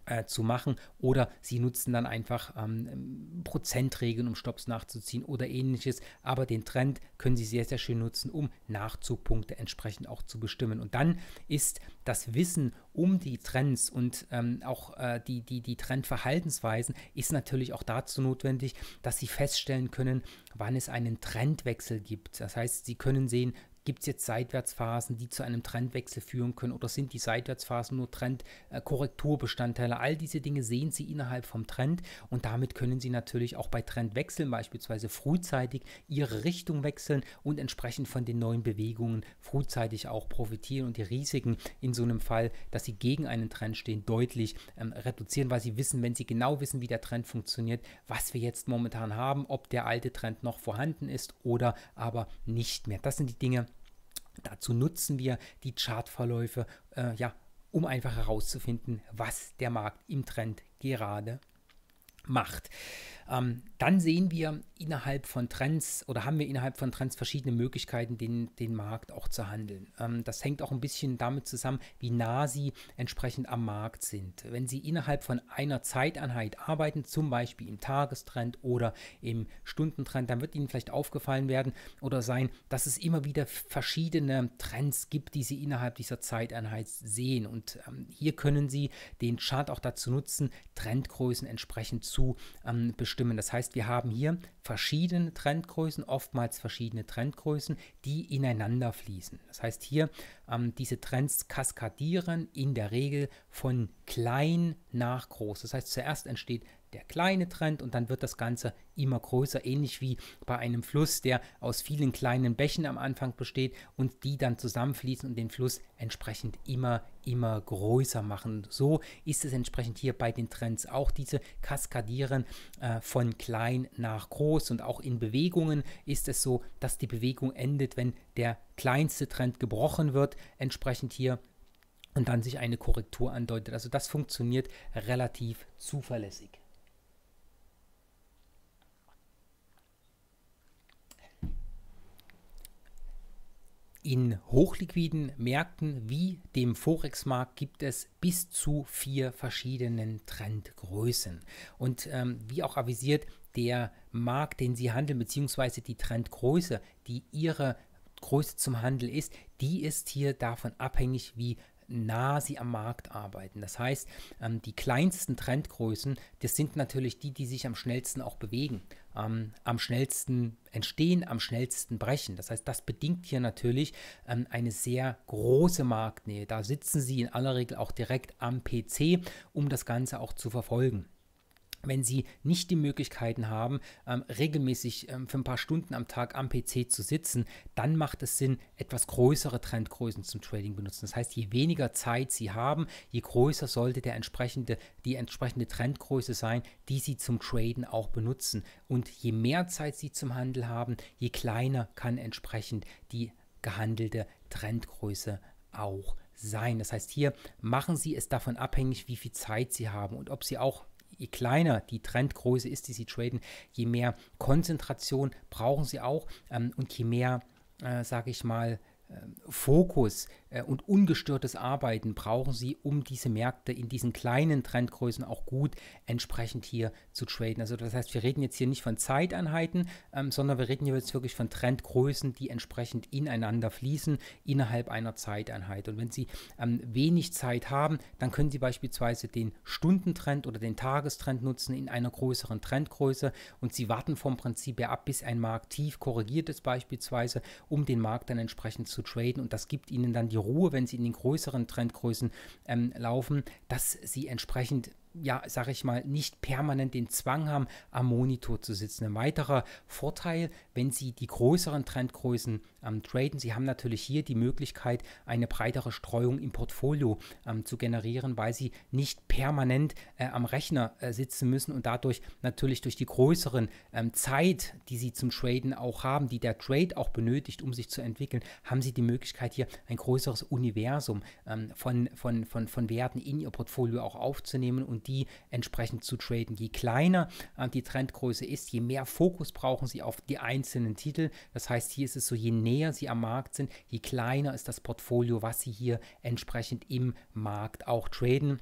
[SPEAKER 1] äh, zu machen oder sie nutzen dann einfach ähm, Prozentregeln, um Stops nachzuziehen oder ähnliches. Aber den Trend können Sie sehr, sehr schön nutzen, um Nachzugpunkte entsprechend auch zu bestimmen. Und dann ist das Wissen um die Trends und ähm, auch äh, die, die, die Trendverhaltensweisen ist natürlich auch dazu notwendig, dass Sie feststellen können, wann es einen Trendwechsel gibt. Das heißt, Sie können sehen, Gibt es jetzt Seitwärtsphasen, die zu einem Trendwechsel führen können oder sind die Seitwärtsphasen nur Trendkorrekturbestandteile? Äh, All diese Dinge sehen Sie innerhalb vom Trend und damit können Sie natürlich auch bei Trendwechseln beispielsweise frühzeitig Ihre Richtung wechseln und entsprechend von den neuen Bewegungen frühzeitig auch profitieren und die Risiken in so einem Fall, dass Sie gegen einen Trend stehen, deutlich ähm, reduzieren, weil Sie wissen, wenn Sie genau wissen, wie der Trend funktioniert, was wir jetzt momentan haben, ob der alte Trend noch vorhanden ist oder aber nicht mehr. Das sind die Dinge, Dazu nutzen wir die Chartverläufe, äh, ja, um einfach herauszufinden, was der Markt im Trend gerade macht. Ähm, dann sehen wir innerhalb von Trends oder haben wir innerhalb von Trends verschiedene Möglichkeiten, den, den Markt auch zu handeln. Ähm, das hängt auch ein bisschen damit zusammen, wie nah sie entsprechend am Markt sind. Wenn sie innerhalb von einer Zeiteinheit arbeiten, zum Beispiel im Tagestrend oder im Stundentrend, dann wird ihnen vielleicht aufgefallen werden oder sein, dass es immer wieder verschiedene Trends gibt, die sie innerhalb dieser Zeiteinheit sehen. Und ähm, hier können sie den Chart auch dazu nutzen, Trendgrößen entsprechend zu ähm, bestimmen bestimmen. Das heißt, wir haben hier verschiedene Trendgrößen, oftmals verschiedene Trendgrößen, die ineinander fließen. Das heißt, hier ähm, diese Trends kaskadieren in der Regel von klein nach groß. Das heißt, zuerst entsteht der kleine Trend und dann wird das Ganze immer größer, ähnlich wie bei einem Fluss, der aus vielen kleinen Bächen am Anfang besteht und die dann zusammenfließen und den Fluss entsprechend immer, immer größer machen. So ist es entsprechend hier bei den Trends auch. Diese kaskadieren äh, von klein nach groß und auch in Bewegungen ist es so, dass die Bewegung endet, wenn der kleinste Trend gebrochen wird, entsprechend hier und dann sich eine Korrektur andeutet. Also das funktioniert relativ zuverlässig. In hochliquiden Märkten wie dem Forex-Markt gibt es bis zu vier verschiedenen Trendgrößen. Und ähm, wie auch avisiert, der Markt, den Sie handeln, beziehungsweise die Trendgröße, die Ihre Größe zum Handel ist, die ist hier davon abhängig, wie nah sie am Markt arbeiten. Das heißt, ähm, die kleinsten Trendgrößen, das sind natürlich die, die sich am schnellsten auch bewegen ähm, am schnellsten entstehen, am schnellsten brechen. Das heißt, das bedingt hier natürlich ähm, eine sehr große Marktnähe. Da sitzen Sie in aller Regel auch direkt am PC, um das Ganze auch zu verfolgen wenn sie nicht die Möglichkeiten haben, ähm, regelmäßig ähm, für ein paar Stunden am Tag am PC zu sitzen, dann macht es Sinn, etwas größere Trendgrößen zum Trading benutzen. Das heißt, je weniger Zeit sie haben, je größer sollte der entsprechende, die entsprechende Trendgröße sein, die sie zum Traden auch benutzen. Und je mehr Zeit sie zum Handel haben, je kleiner kann entsprechend die gehandelte Trendgröße auch sein. Das heißt, hier machen Sie es davon abhängig, wie viel Zeit Sie haben und ob Sie auch je kleiner die Trendgröße ist, die sie traden, je mehr Konzentration brauchen sie auch ähm, und je mehr, äh, sage ich mal, ähm, Fokus äh, und ungestörtes Arbeiten brauchen sie, um diese Märkte in diesen kleinen Trendgrößen auch gut entsprechend hier zu traden. Also das heißt, wir reden jetzt hier nicht von Zeiteinheiten, ähm, sondern wir reden hier jetzt wirklich von Trendgrößen, die entsprechend ineinander fließen innerhalb einer Zeiteinheit. Und wenn Sie ähm, wenig Zeit haben, dann können Sie beispielsweise den Stundentrend oder den Tagestrend nutzen in einer größeren Trendgröße und Sie warten vom Prinzip her ab, bis ein Markt tief korrigiert ist beispielsweise, um den Markt dann entsprechend zu zu traden und das gibt ihnen dann die Ruhe, wenn sie in den größeren Trendgrößen ähm, laufen, dass sie entsprechend ja, sag ich mal, nicht permanent den Zwang haben, am Monitor zu sitzen. Ein weiterer Vorteil, wenn Sie die größeren Trendgrößen ähm, traden. Sie haben natürlich hier die Möglichkeit, eine breitere Streuung im Portfolio ähm, zu generieren, weil Sie nicht permanent äh, am Rechner äh, sitzen müssen und dadurch natürlich durch die größeren ähm, Zeit, die Sie zum Traden auch haben, die der Trade auch benötigt, um sich zu entwickeln, haben Sie die Möglichkeit, hier ein größeres Universum ähm, von, von, von, von Werten in Ihr Portfolio auch aufzunehmen und die entsprechend zu traden. Je kleiner äh, die Trendgröße ist, je mehr Fokus brauchen Sie auf die einzelnen Titel. Das heißt, hier ist es so, je näher näher sie am Markt sind, je kleiner ist das Portfolio, was sie hier entsprechend im Markt auch traden.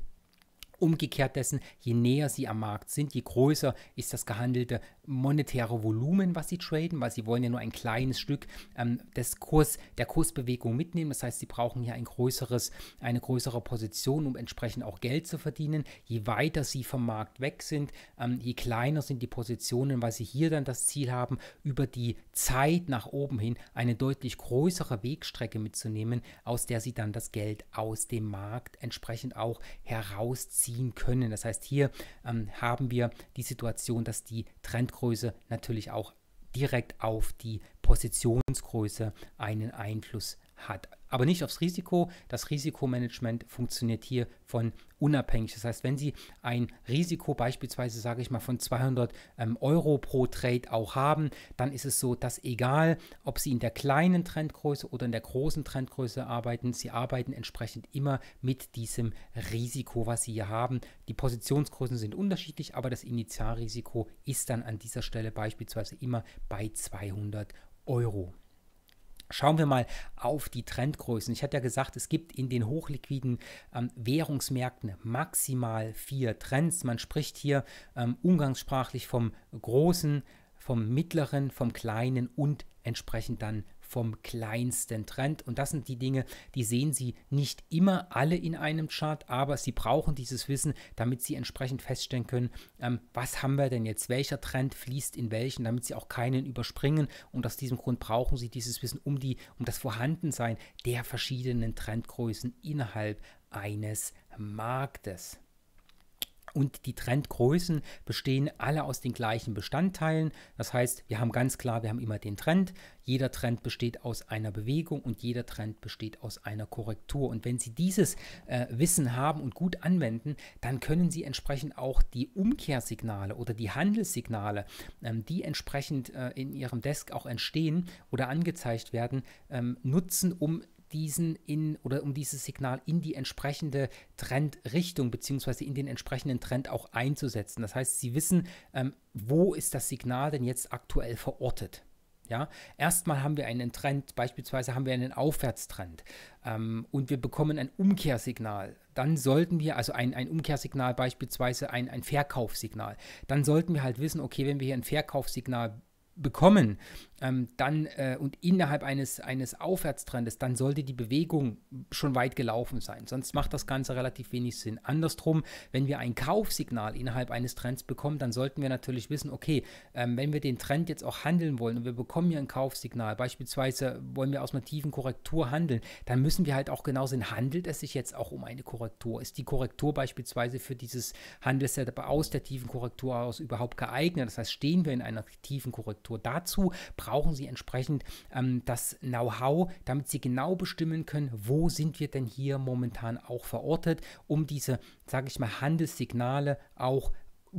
[SPEAKER 1] Umgekehrt dessen, je näher sie am Markt sind, je größer ist das gehandelte monetäre Volumen, was sie traden, weil sie wollen ja nur ein kleines Stück ähm, des Kurs, der Kursbewegung mitnehmen. Das heißt, sie brauchen hier ein größeres, eine größere Position, um entsprechend auch Geld zu verdienen. Je weiter sie vom Markt weg sind, ähm, je kleiner sind die Positionen, weil sie hier dann das Ziel haben, über die Zeit nach oben hin eine deutlich größere Wegstrecke mitzunehmen, aus der sie dann das Geld aus dem Markt entsprechend auch herausziehen ziehen können. Das heißt, hier ähm, haben wir die Situation, dass die Trendgröße natürlich auch direkt auf die Positionsgröße einen Einfluss hat aber nicht aufs Risiko. Das Risikomanagement funktioniert hier von unabhängig. Das heißt, wenn Sie ein Risiko beispielsweise, sage ich mal, von 200 ähm, Euro pro Trade auch haben, dann ist es so, dass egal, ob Sie in der kleinen Trendgröße oder in der großen Trendgröße arbeiten, Sie arbeiten entsprechend immer mit diesem Risiko, was Sie hier haben. Die Positionsgrößen sind unterschiedlich, aber das Initialrisiko ist dann an dieser Stelle beispielsweise immer bei 200 Euro. Schauen wir mal auf die Trendgrößen. Ich hatte ja gesagt, es gibt in den hochliquiden ähm, Währungsmärkten maximal vier Trends. Man spricht hier ähm, umgangssprachlich vom großen, vom mittleren, vom kleinen und entsprechend dann vom kleinsten Trend. Und das sind die Dinge, die sehen Sie nicht immer alle in einem Chart, aber Sie brauchen dieses Wissen, damit Sie entsprechend feststellen können, ähm, was haben wir denn jetzt, welcher Trend fließt in welchen, damit Sie auch keinen überspringen. Und aus diesem Grund brauchen Sie dieses Wissen um, die, um das Vorhandensein der verschiedenen Trendgrößen innerhalb eines Marktes. Und die Trendgrößen bestehen alle aus den gleichen Bestandteilen. Das heißt, wir haben ganz klar, wir haben immer den Trend. Jeder Trend besteht aus einer Bewegung und jeder Trend besteht aus einer Korrektur. Und wenn Sie dieses äh, Wissen haben und gut anwenden, dann können Sie entsprechend auch die Umkehrsignale oder die Handelssignale, ähm, die entsprechend äh, in Ihrem Desk auch entstehen oder angezeigt werden, ähm, nutzen, um diesen in oder um dieses Signal in die entsprechende Trendrichtung beziehungsweise in den entsprechenden Trend auch einzusetzen. Das heißt, Sie wissen, ähm, wo ist das Signal denn jetzt aktuell verortet. Ja, erstmal haben wir einen Trend, beispielsweise haben wir einen Aufwärtstrend ähm, und wir bekommen ein Umkehrsignal. Dann sollten wir, also ein, ein Umkehrsignal beispielsweise, ein, ein Verkaufssignal, dann sollten wir halt wissen, okay, wenn wir hier ein Verkaufssignal bekommen, ähm, dann äh, und innerhalb eines, eines Aufwärtstrendes, dann sollte die Bewegung schon weit gelaufen sein. Sonst macht das Ganze relativ wenig Sinn. Andersrum, wenn wir ein Kaufsignal innerhalb eines Trends bekommen, dann sollten wir natürlich wissen, okay, ähm, wenn wir den Trend jetzt auch handeln wollen und wir bekommen hier ein Kaufsignal, beispielsweise wollen wir aus einer tiefen Korrektur handeln, dann müssen wir halt auch genau sehen, handelt es sich jetzt auch um eine Korrektur? Ist die Korrektur beispielsweise für dieses Handelssetup aus der tiefen Korrektur aus überhaupt geeignet? Das heißt, stehen wir in einer tiefen Korrektur? Infrastruktur. Dazu brauchen Sie entsprechend ähm, das Know-how, damit Sie genau bestimmen können, wo sind wir denn hier momentan auch verortet, um diese, sage ich mal, Handelssignale auch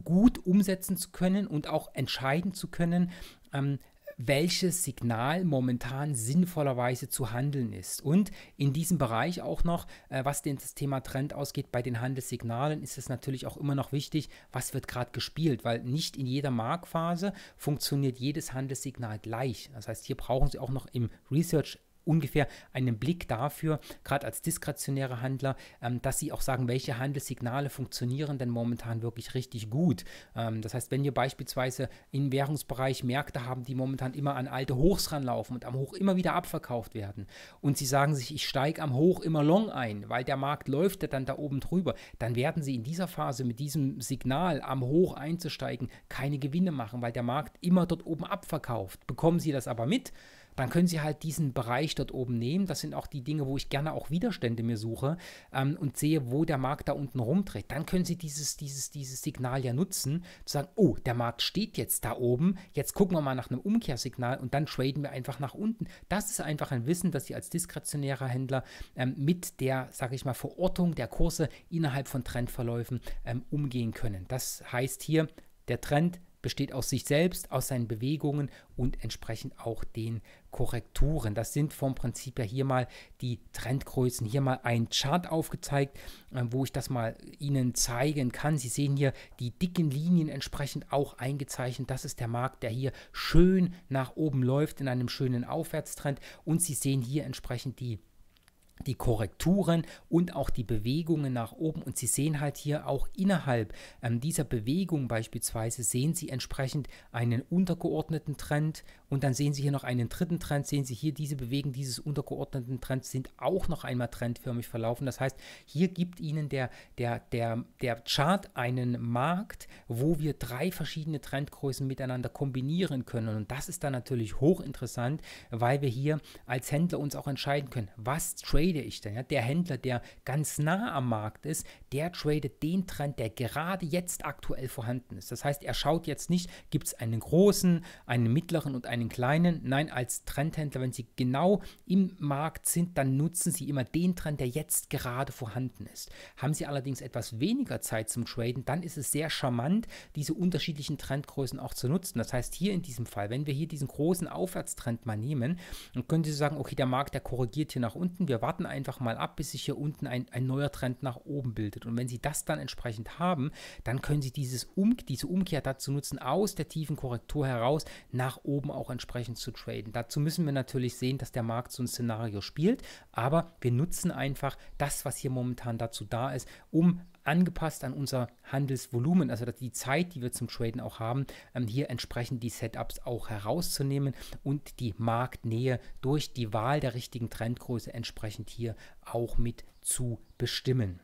[SPEAKER 1] gut umsetzen zu können und auch entscheiden zu können, ähm, welches Signal momentan sinnvollerweise zu handeln ist. Und in diesem Bereich auch noch, äh, was den, das Thema Trend ausgeht, bei den Handelssignalen ist es natürlich auch immer noch wichtig, was wird gerade gespielt, weil nicht in jeder Marktphase funktioniert jedes Handelssignal gleich. Das heißt, hier brauchen Sie auch noch im Research ungefähr einen Blick dafür, gerade als diskretionäre Handler, ähm, dass sie auch sagen, welche Handelssignale funktionieren denn momentan wirklich richtig gut. Ähm, das heißt, wenn wir beispielsweise im Währungsbereich Märkte haben, die momentan immer an alte Hochs ranlaufen und am Hoch immer wieder abverkauft werden und sie sagen sich, ich steige am Hoch immer long ein, weil der Markt läuft ja dann da oben drüber, dann werden sie in dieser Phase mit diesem Signal am Hoch einzusteigen keine Gewinne machen, weil der Markt immer dort oben abverkauft. Bekommen sie das aber mit, dann können Sie halt diesen Bereich dort oben nehmen. Das sind auch die Dinge, wo ich gerne auch Widerstände mir suche ähm, und sehe, wo der Markt da unten rumdreht. Dann können Sie dieses, dieses, dieses Signal ja nutzen, zu sagen, oh, der Markt steht jetzt da oben, jetzt gucken wir mal nach einem Umkehrsignal und dann traden wir einfach nach unten. Das ist einfach ein Wissen, dass Sie als diskretionärer Händler ähm, mit der, sage ich mal, Verortung der Kurse innerhalb von Trendverläufen ähm, umgehen können. Das heißt hier, der Trend besteht aus sich selbst, aus seinen Bewegungen und entsprechend auch den Korrekturen. Das sind vom Prinzip ja hier mal die Trendgrößen. Hier mal ein Chart aufgezeigt, äh, wo ich das mal Ihnen zeigen kann. Sie sehen hier die dicken Linien entsprechend auch eingezeichnet. Das ist der Markt, der hier schön nach oben läuft in einem schönen Aufwärtstrend. Und Sie sehen hier entsprechend die die Korrekturen und auch die Bewegungen nach oben. Und Sie sehen halt hier auch innerhalb ähm, dieser Bewegung beispielsweise, sehen Sie entsprechend einen untergeordneten Trend und dann sehen Sie hier noch einen dritten Trend, sehen Sie hier diese Bewegung dieses untergeordneten Trends sind auch noch einmal trendförmig verlaufen. Das heißt, hier gibt Ihnen der, der, der, der Chart einen Markt, wo wir drei verschiedene Trendgrößen miteinander kombinieren können. Und das ist dann natürlich hochinteressant, weil wir hier als Händler uns auch entscheiden können, was trade trade ich denn? Ja? Der Händler, der ganz nah am Markt ist, der tradet den Trend, der gerade jetzt aktuell vorhanden ist. Das heißt, er schaut jetzt nicht, gibt es einen großen, einen mittleren und einen kleinen. Nein, als Trendhändler, wenn Sie genau im Markt sind, dann nutzen Sie immer den Trend, der jetzt gerade vorhanden ist. Haben Sie allerdings etwas weniger Zeit zum Traden, dann ist es sehr charmant, diese unterschiedlichen Trendgrößen auch zu nutzen. Das heißt, hier in diesem Fall, wenn wir hier diesen großen Aufwärtstrend mal nehmen, dann können Sie sagen, okay, der Markt, der korrigiert hier nach unten, wir warten warten einfach mal ab, bis sich hier unten ein, ein neuer Trend nach oben bildet. Und wenn Sie das dann entsprechend haben, dann können Sie dieses um, diese Umkehr dazu nutzen, aus der tiefen Korrektur heraus nach oben auch entsprechend zu traden. Dazu müssen wir natürlich sehen, dass der Markt so ein Szenario spielt, aber wir nutzen einfach das, was hier momentan dazu da ist, um angepasst an unser Handelsvolumen, also die Zeit, die wir zum Traden auch haben, ähm, hier entsprechend die Setups auch herauszunehmen und die Marktnähe durch die Wahl der richtigen Trendgröße entsprechend hier auch mit zu bestimmen.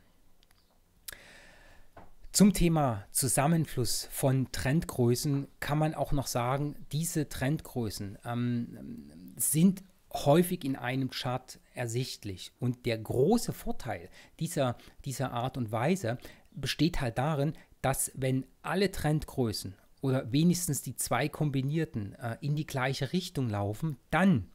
[SPEAKER 1] Zum Thema Zusammenfluss von Trendgrößen kann man auch noch sagen, diese Trendgrößen ähm, sind häufig in einem Chart ersichtlich. Und der große Vorteil dieser, dieser Art und Weise besteht halt darin, dass wenn alle Trendgrößen oder wenigstens die zwei kombinierten äh, in die gleiche Richtung laufen, dann,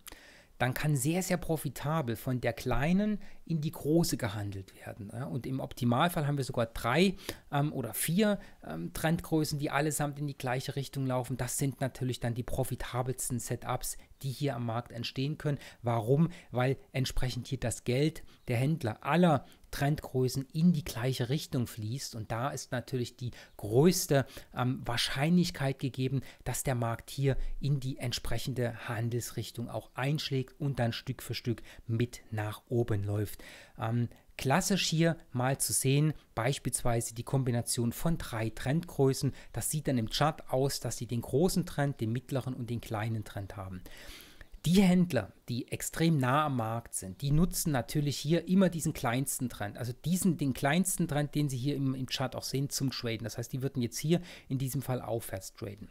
[SPEAKER 1] dann kann sehr, sehr profitabel von der kleinen in die große gehandelt werden. Ja? Und im Optimalfall haben wir sogar drei ähm, oder vier ähm, Trendgrößen, die allesamt in die gleiche Richtung laufen. Das sind natürlich dann die profitabelsten Setups, die hier am Markt entstehen können. Warum? Weil entsprechend hier das Geld der Händler aller Trendgrößen in die gleiche Richtung fließt. Und da ist natürlich die größte ähm, Wahrscheinlichkeit gegeben, dass der Markt hier in die entsprechende Handelsrichtung auch einschlägt und dann Stück für Stück mit nach oben läuft. Ähm, Klassisch hier mal zu sehen, beispielsweise die Kombination von drei Trendgrößen. Das sieht dann im Chart aus, dass sie den großen Trend, den mittleren und den kleinen Trend haben. Die Händler, die extrem nah am Markt sind, die nutzen natürlich hier immer diesen kleinsten Trend, also diesen, den kleinsten Trend, den sie hier im, im Chart auch sehen, zum Traden. Das heißt, die würden jetzt hier in diesem Fall aufwärts traden.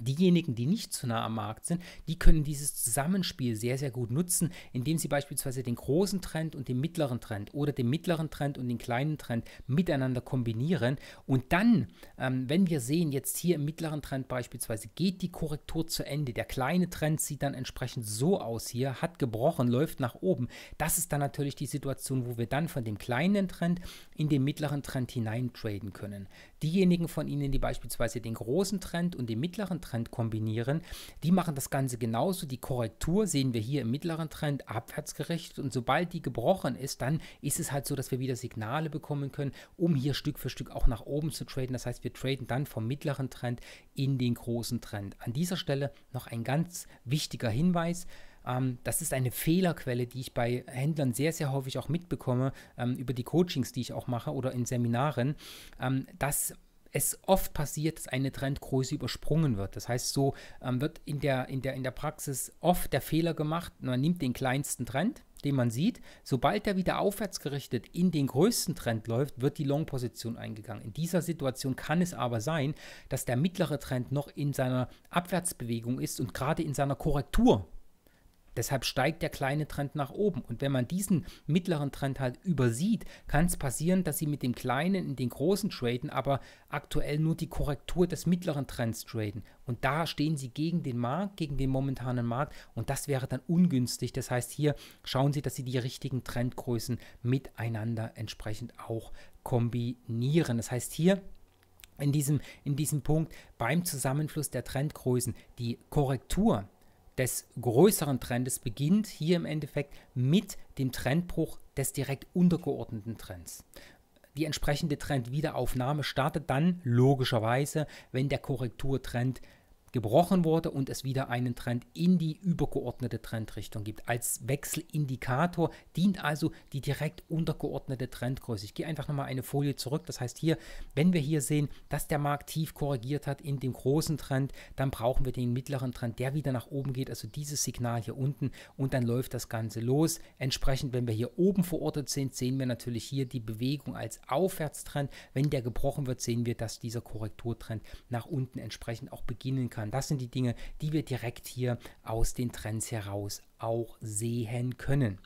[SPEAKER 1] Diejenigen, die nicht zu nah am Markt sind, die können dieses Zusammenspiel sehr, sehr gut nutzen, indem sie beispielsweise den großen Trend und den mittleren Trend oder den mittleren Trend und den kleinen Trend miteinander kombinieren. Und dann, ähm, wenn wir sehen, jetzt hier im mittleren Trend beispielsweise geht die Korrektur zu Ende, der kleine Trend sieht dann entsprechend so aus hier, hat gebrochen, läuft nach oben. Das ist dann natürlich die Situation, wo wir dann von dem kleinen Trend in den mittleren Trend hinein traden können. Diejenigen von Ihnen, die beispielsweise den großen Trend und den mittleren Trend Trend kombinieren. Die machen das Ganze genauso. Die Korrektur sehen wir hier im mittleren Trend abwärts gerichtet und sobald die gebrochen ist, dann ist es halt so, dass wir wieder Signale bekommen können, um hier Stück für Stück auch nach oben zu traden. Das heißt, wir traden dann vom mittleren Trend in den großen Trend. An dieser Stelle noch ein ganz wichtiger Hinweis ähm, das ist eine Fehlerquelle, die ich bei Händlern sehr, sehr häufig auch mitbekomme, ähm, über die Coachings, die ich auch mache oder in Seminaren, ähm, dass es oft passiert, dass eine Trendgröße übersprungen wird. Das heißt, so ähm, wird in der, in, der, in der Praxis oft der Fehler gemacht, man nimmt den kleinsten Trend, den man sieht, sobald er wieder aufwärts gerichtet in den größten Trend läuft, wird die Long-Position eingegangen. In dieser Situation kann es aber sein, dass der mittlere Trend noch in seiner Abwärtsbewegung ist und gerade in seiner Korrektur Deshalb steigt der kleine Trend nach oben. Und wenn man diesen mittleren Trend halt übersieht, kann es passieren, dass sie mit dem kleinen in den großen traden, aber aktuell nur die Korrektur des mittleren Trends traden. Und da stehen sie gegen den Markt, gegen den momentanen Markt. Und das wäre dann ungünstig. Das heißt, hier schauen Sie, dass Sie die richtigen Trendgrößen miteinander entsprechend auch kombinieren. Das heißt, hier in diesem, in diesem Punkt beim Zusammenfluss der Trendgrößen die Korrektur des größeren Trendes beginnt hier im Endeffekt mit dem Trendbruch des direkt untergeordneten Trends. Die entsprechende Trendwiederaufnahme startet dann logischerweise, wenn der Korrekturtrend gebrochen wurde und es wieder einen Trend in die übergeordnete Trendrichtung gibt. Als Wechselindikator dient also die direkt untergeordnete Trendgröße. Ich gehe einfach nochmal eine Folie zurück. Das heißt hier, wenn wir hier sehen, dass der Markt tief korrigiert hat in dem großen Trend, dann brauchen wir den mittleren Trend, der wieder nach oben geht, also dieses Signal hier unten und dann läuft das Ganze los. Entsprechend, wenn wir hier oben verortet sind, sehen wir natürlich hier die Bewegung als Aufwärtstrend. Wenn der gebrochen wird, sehen wir, dass dieser Korrekturtrend nach unten entsprechend auch beginnen kann kann. Das sind die Dinge, die wir direkt hier aus den Trends heraus auch sehen können.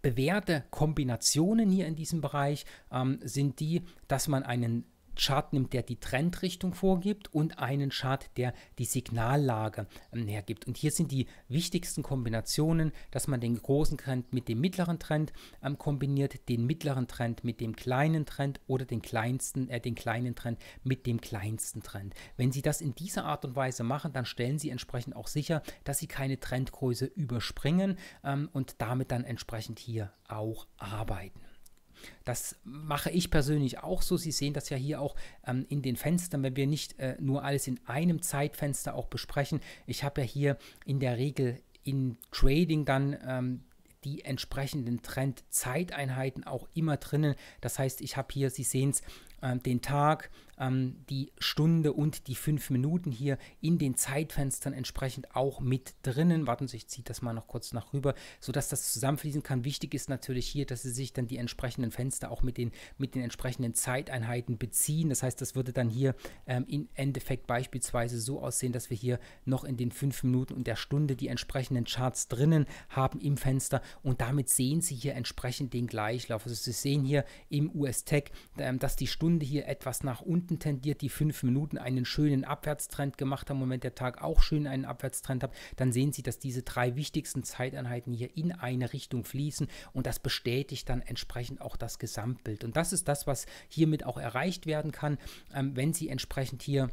[SPEAKER 1] Bewährte Kombinationen hier in diesem Bereich ähm, sind die, dass man einen Chart nimmt, der die Trendrichtung vorgibt und einen Chart, der die Signallage ähm, hergibt. Und hier sind die wichtigsten Kombinationen, dass man den großen Trend mit dem mittleren Trend ähm, kombiniert, den mittleren Trend mit dem kleinen Trend oder den kleinsten, äh, den kleinen Trend mit dem kleinsten Trend. Wenn Sie das in dieser Art und Weise machen, dann stellen Sie entsprechend auch sicher, dass Sie keine Trendgröße überspringen ähm, und damit dann entsprechend hier auch arbeiten. Das mache ich persönlich auch so. Sie sehen das ja hier auch ähm, in den Fenstern, wenn wir nicht äh, nur alles in einem Zeitfenster auch besprechen. Ich habe ja hier in der Regel in Trading dann ähm, die entsprechenden Trend-Zeiteinheiten auch immer drinnen. Das heißt, ich habe hier, Sie sehen es, äh, den Tag, ähm, die Stunde und die fünf Minuten hier in den Zeitfenstern entsprechend auch mit drinnen. Warten Sie, ich ziehe das mal noch kurz nach rüber, sodass das zusammenfließen kann. Wichtig ist natürlich hier, dass Sie sich dann die entsprechenden Fenster auch mit den, mit den entsprechenden Zeiteinheiten beziehen. Das heißt, das würde dann hier ähm, im Endeffekt beispielsweise so aussehen, dass wir hier noch in den fünf Minuten und der Stunde die entsprechenden Charts drinnen haben im Fenster und damit sehen Sie hier entsprechend den Gleichlauf. Also Sie sehen hier im US-Tech, ähm, dass die Stunde hier etwas nach unten unten tendiert, die 5 Minuten einen schönen Abwärtstrend gemacht haben und wenn der Tag auch schön einen Abwärtstrend hat, dann sehen Sie, dass diese drei wichtigsten Zeiteinheiten hier in eine Richtung fließen und das bestätigt dann entsprechend auch das Gesamtbild. Und das ist das, was hiermit auch erreicht werden kann, ähm, wenn Sie entsprechend hier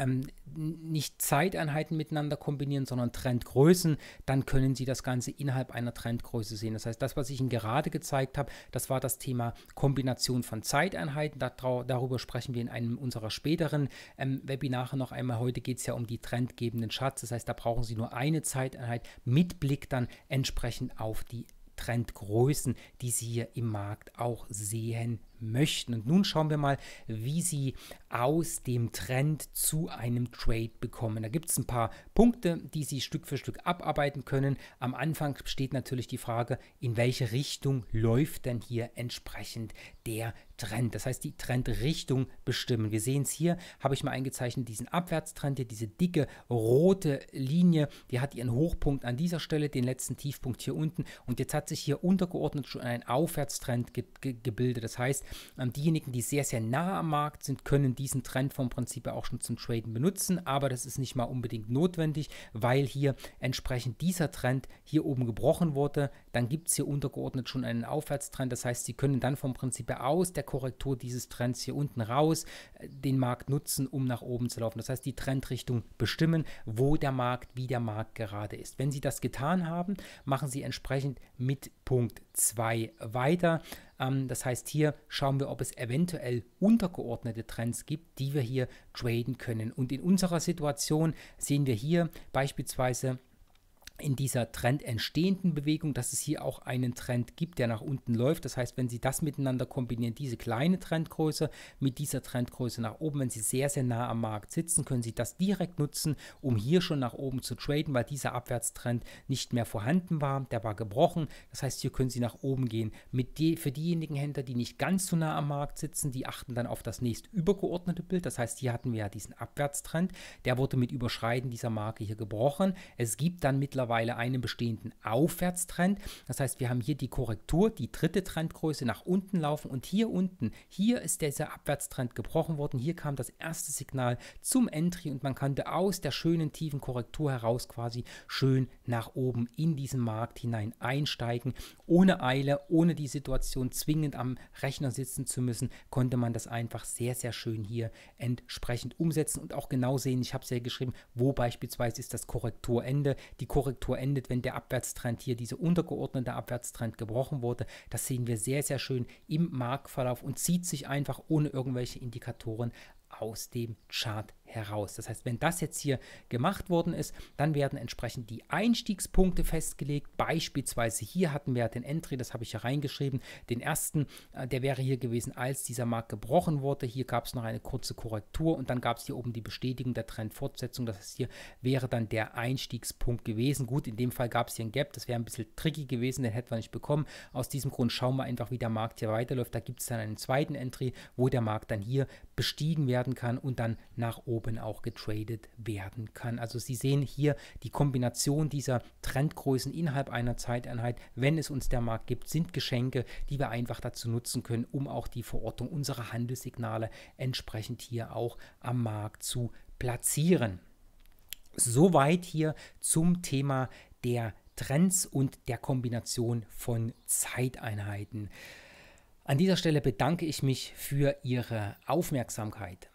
[SPEAKER 1] ähm, nicht Zeiteinheiten miteinander kombinieren, sondern Trendgrößen, dann können Sie das Ganze innerhalb einer Trendgröße sehen. Das heißt, das, was ich Ihnen gerade gezeigt habe, das war das Thema Kombination von Zeiteinheiten. darüber sprechen wir in einem unserer späteren ähm, Webinare noch einmal. Heute geht es ja um die trendgebenden Charts. Das heißt, da brauchen Sie nur eine Zeiteinheit mit Blick dann entsprechend auf die Trendgrößen, die Sie hier im Markt auch sehen möchten. Und nun schauen wir mal, wie sie aus dem Trend zu einem Trade bekommen. Da gibt es ein paar Punkte, die sie Stück für Stück abarbeiten können. Am Anfang steht natürlich die Frage, in welche Richtung läuft denn hier entsprechend der Trend, das heißt die Trendrichtung bestimmen. Wir sehen es hier, habe ich mal eingezeichnet, diesen Abwärtstrend hier, diese dicke rote Linie, die hat ihren Hochpunkt an dieser Stelle, den letzten Tiefpunkt hier unten und jetzt hat sich hier untergeordnet schon ein Aufwärtstrend ge ge gebildet. Das heißt, ähm, diejenigen, die sehr, sehr nah am Markt sind, können diesen Trend vom Prinzip auch schon zum Traden benutzen, aber das ist nicht mal unbedingt notwendig, weil hier entsprechend dieser Trend hier oben gebrochen wurde. Dann gibt es hier untergeordnet schon einen Aufwärtstrend, das heißt, sie können dann vom Prinzip aus der Korrektur dieses Trends hier unten raus, äh, den Markt nutzen, um nach oben zu laufen. Das heißt, die Trendrichtung bestimmen, wo der Markt, wie der Markt gerade ist. Wenn Sie das getan haben, machen Sie entsprechend mit Punkt 2 weiter. Ähm, das heißt, hier schauen wir, ob es eventuell untergeordnete Trends gibt, die wir hier traden können. Und in unserer Situation sehen wir hier beispielsweise in dieser Trend entstehenden Bewegung, dass es hier auch einen Trend gibt, der nach unten läuft. Das heißt, wenn Sie das miteinander kombinieren, diese kleine Trendgröße mit dieser Trendgröße nach oben, wenn Sie sehr, sehr nah am Markt sitzen, können Sie das direkt nutzen, um hier schon nach oben zu traden, weil dieser Abwärtstrend nicht mehr vorhanden war, der war gebrochen. Das heißt, hier können Sie nach oben gehen. Mit die, für diejenigen Händler, die nicht ganz so nah am Markt sitzen, die achten dann auf das nächst übergeordnete Bild. Das heißt, hier hatten wir ja diesen Abwärtstrend, der wurde mit Überschreiten dieser Marke hier gebrochen. Es gibt dann mittlerweile mittlerweile einen bestehenden Aufwärtstrend. Das heißt, wir haben hier die Korrektur, die dritte Trendgröße nach unten laufen und hier unten, hier ist dieser Abwärtstrend gebrochen worden. Hier kam das erste Signal zum Entry und man konnte aus der schönen tiefen Korrektur heraus quasi schön nach oben in diesen Markt hinein einsteigen. Ohne Eile, ohne die Situation zwingend am Rechner sitzen zu müssen, konnte man das einfach sehr, sehr schön hier entsprechend umsetzen und auch genau sehen. Ich habe es ja geschrieben, wo beispielsweise ist das Korrekturende. Die Korrektur Korrektur endet, wenn der Abwärtstrend hier, dieser untergeordnete Abwärtstrend gebrochen wurde. Das sehen wir sehr, sehr schön im Marktverlauf und zieht sich einfach ohne irgendwelche Indikatoren aus dem Chart heraus. Das heißt, wenn das jetzt hier gemacht worden ist, dann werden entsprechend die Einstiegspunkte festgelegt. Beispielsweise hier hatten wir den Entry, das habe ich hier reingeschrieben, den ersten, äh, der wäre hier gewesen, als dieser Markt gebrochen wurde. Hier gab es noch eine kurze Korrektur und dann gab es hier oben die Bestätigung der Trendfortsetzung. Das heißt, hier wäre dann der Einstiegspunkt gewesen. Gut, in dem Fall gab es hier ein Gap, das wäre ein bisschen tricky gewesen, den hätten wir nicht bekommen. Aus diesem Grund schauen wir einfach, wie der Markt hier weiterläuft. Da gibt es dann einen zweiten Entry, wo der Markt dann hier bestiegen werden kann und dann nach oben oben auch getradet werden kann. Also Sie sehen hier die Kombination dieser Trendgrößen innerhalb einer Zeiteinheit, wenn es uns der Markt gibt, sind Geschenke, die wir einfach dazu nutzen können, um auch die Verortung unserer Handelssignale entsprechend hier auch am Markt zu platzieren. Soweit hier zum Thema der Trends und der Kombination von Zeiteinheiten. An dieser Stelle bedanke ich mich für Ihre Aufmerksamkeit.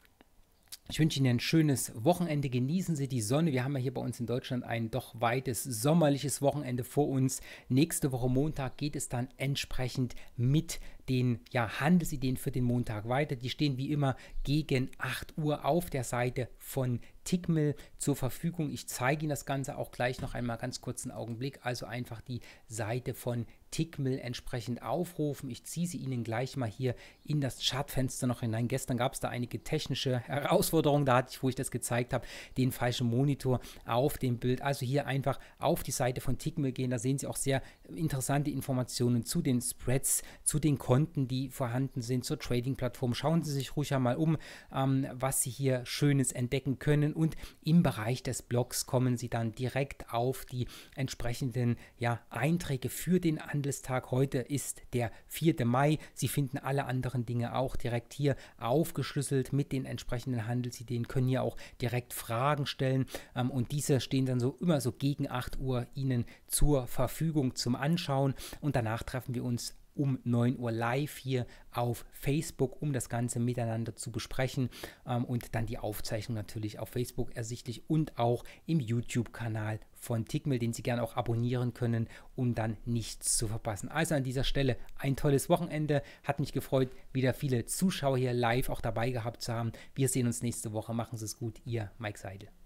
[SPEAKER 1] Ich wünsche Ihnen ein schönes Wochenende. Genießen Sie die Sonne. Wir haben ja hier bei uns in Deutschland ein doch weites sommerliches Wochenende vor uns. Nächste Woche Montag geht es dann entsprechend mit den ja, Handelsideen für den Montag weiter. Die stehen wie immer gegen 8 Uhr auf der Seite von Tickmill zur Verfügung. Ich zeige Ihnen das Ganze auch gleich noch einmal ganz kurzen Augenblick. Also einfach die Seite von Tickmill entsprechend aufrufen. Ich ziehe sie Ihnen gleich mal hier in das Chartfenster noch hinein. Gestern gab es da einige technische Herausforderungen, da hatte ich, wo ich das gezeigt habe, den falschen Monitor auf dem Bild. Also hier einfach auf die Seite von Tickmill gehen. Da sehen Sie auch sehr interessante Informationen zu den Spreads, zu den Konten Konten, die vorhanden sind, zur Trading-Plattform. Schauen Sie sich ruhig einmal um, ähm, was Sie hier Schönes entdecken können. Und im Bereich des Blogs kommen Sie dann direkt auf die entsprechenden ja, Einträge für den Handelstag. Heute ist der 4. Mai. Sie finden alle anderen Dinge auch direkt hier aufgeschlüsselt mit den entsprechenden Handelsideen, können hier auch direkt Fragen stellen ähm, und diese stehen dann so immer so gegen 8 Uhr Ihnen zur Verfügung zum Anschauen und danach treffen wir uns um 9 Uhr live hier auf Facebook, um das Ganze miteinander zu besprechen ähm, und dann die Aufzeichnung natürlich auf Facebook ersichtlich und auch im YouTube-Kanal von Tickmill, den Sie gerne auch abonnieren können, um dann nichts zu verpassen. Also an dieser Stelle ein tolles Wochenende. Hat mich gefreut, wieder viele Zuschauer hier live auch dabei gehabt zu haben. Wir sehen uns nächste Woche. Machen Sie es gut. Ihr Mike Seidel.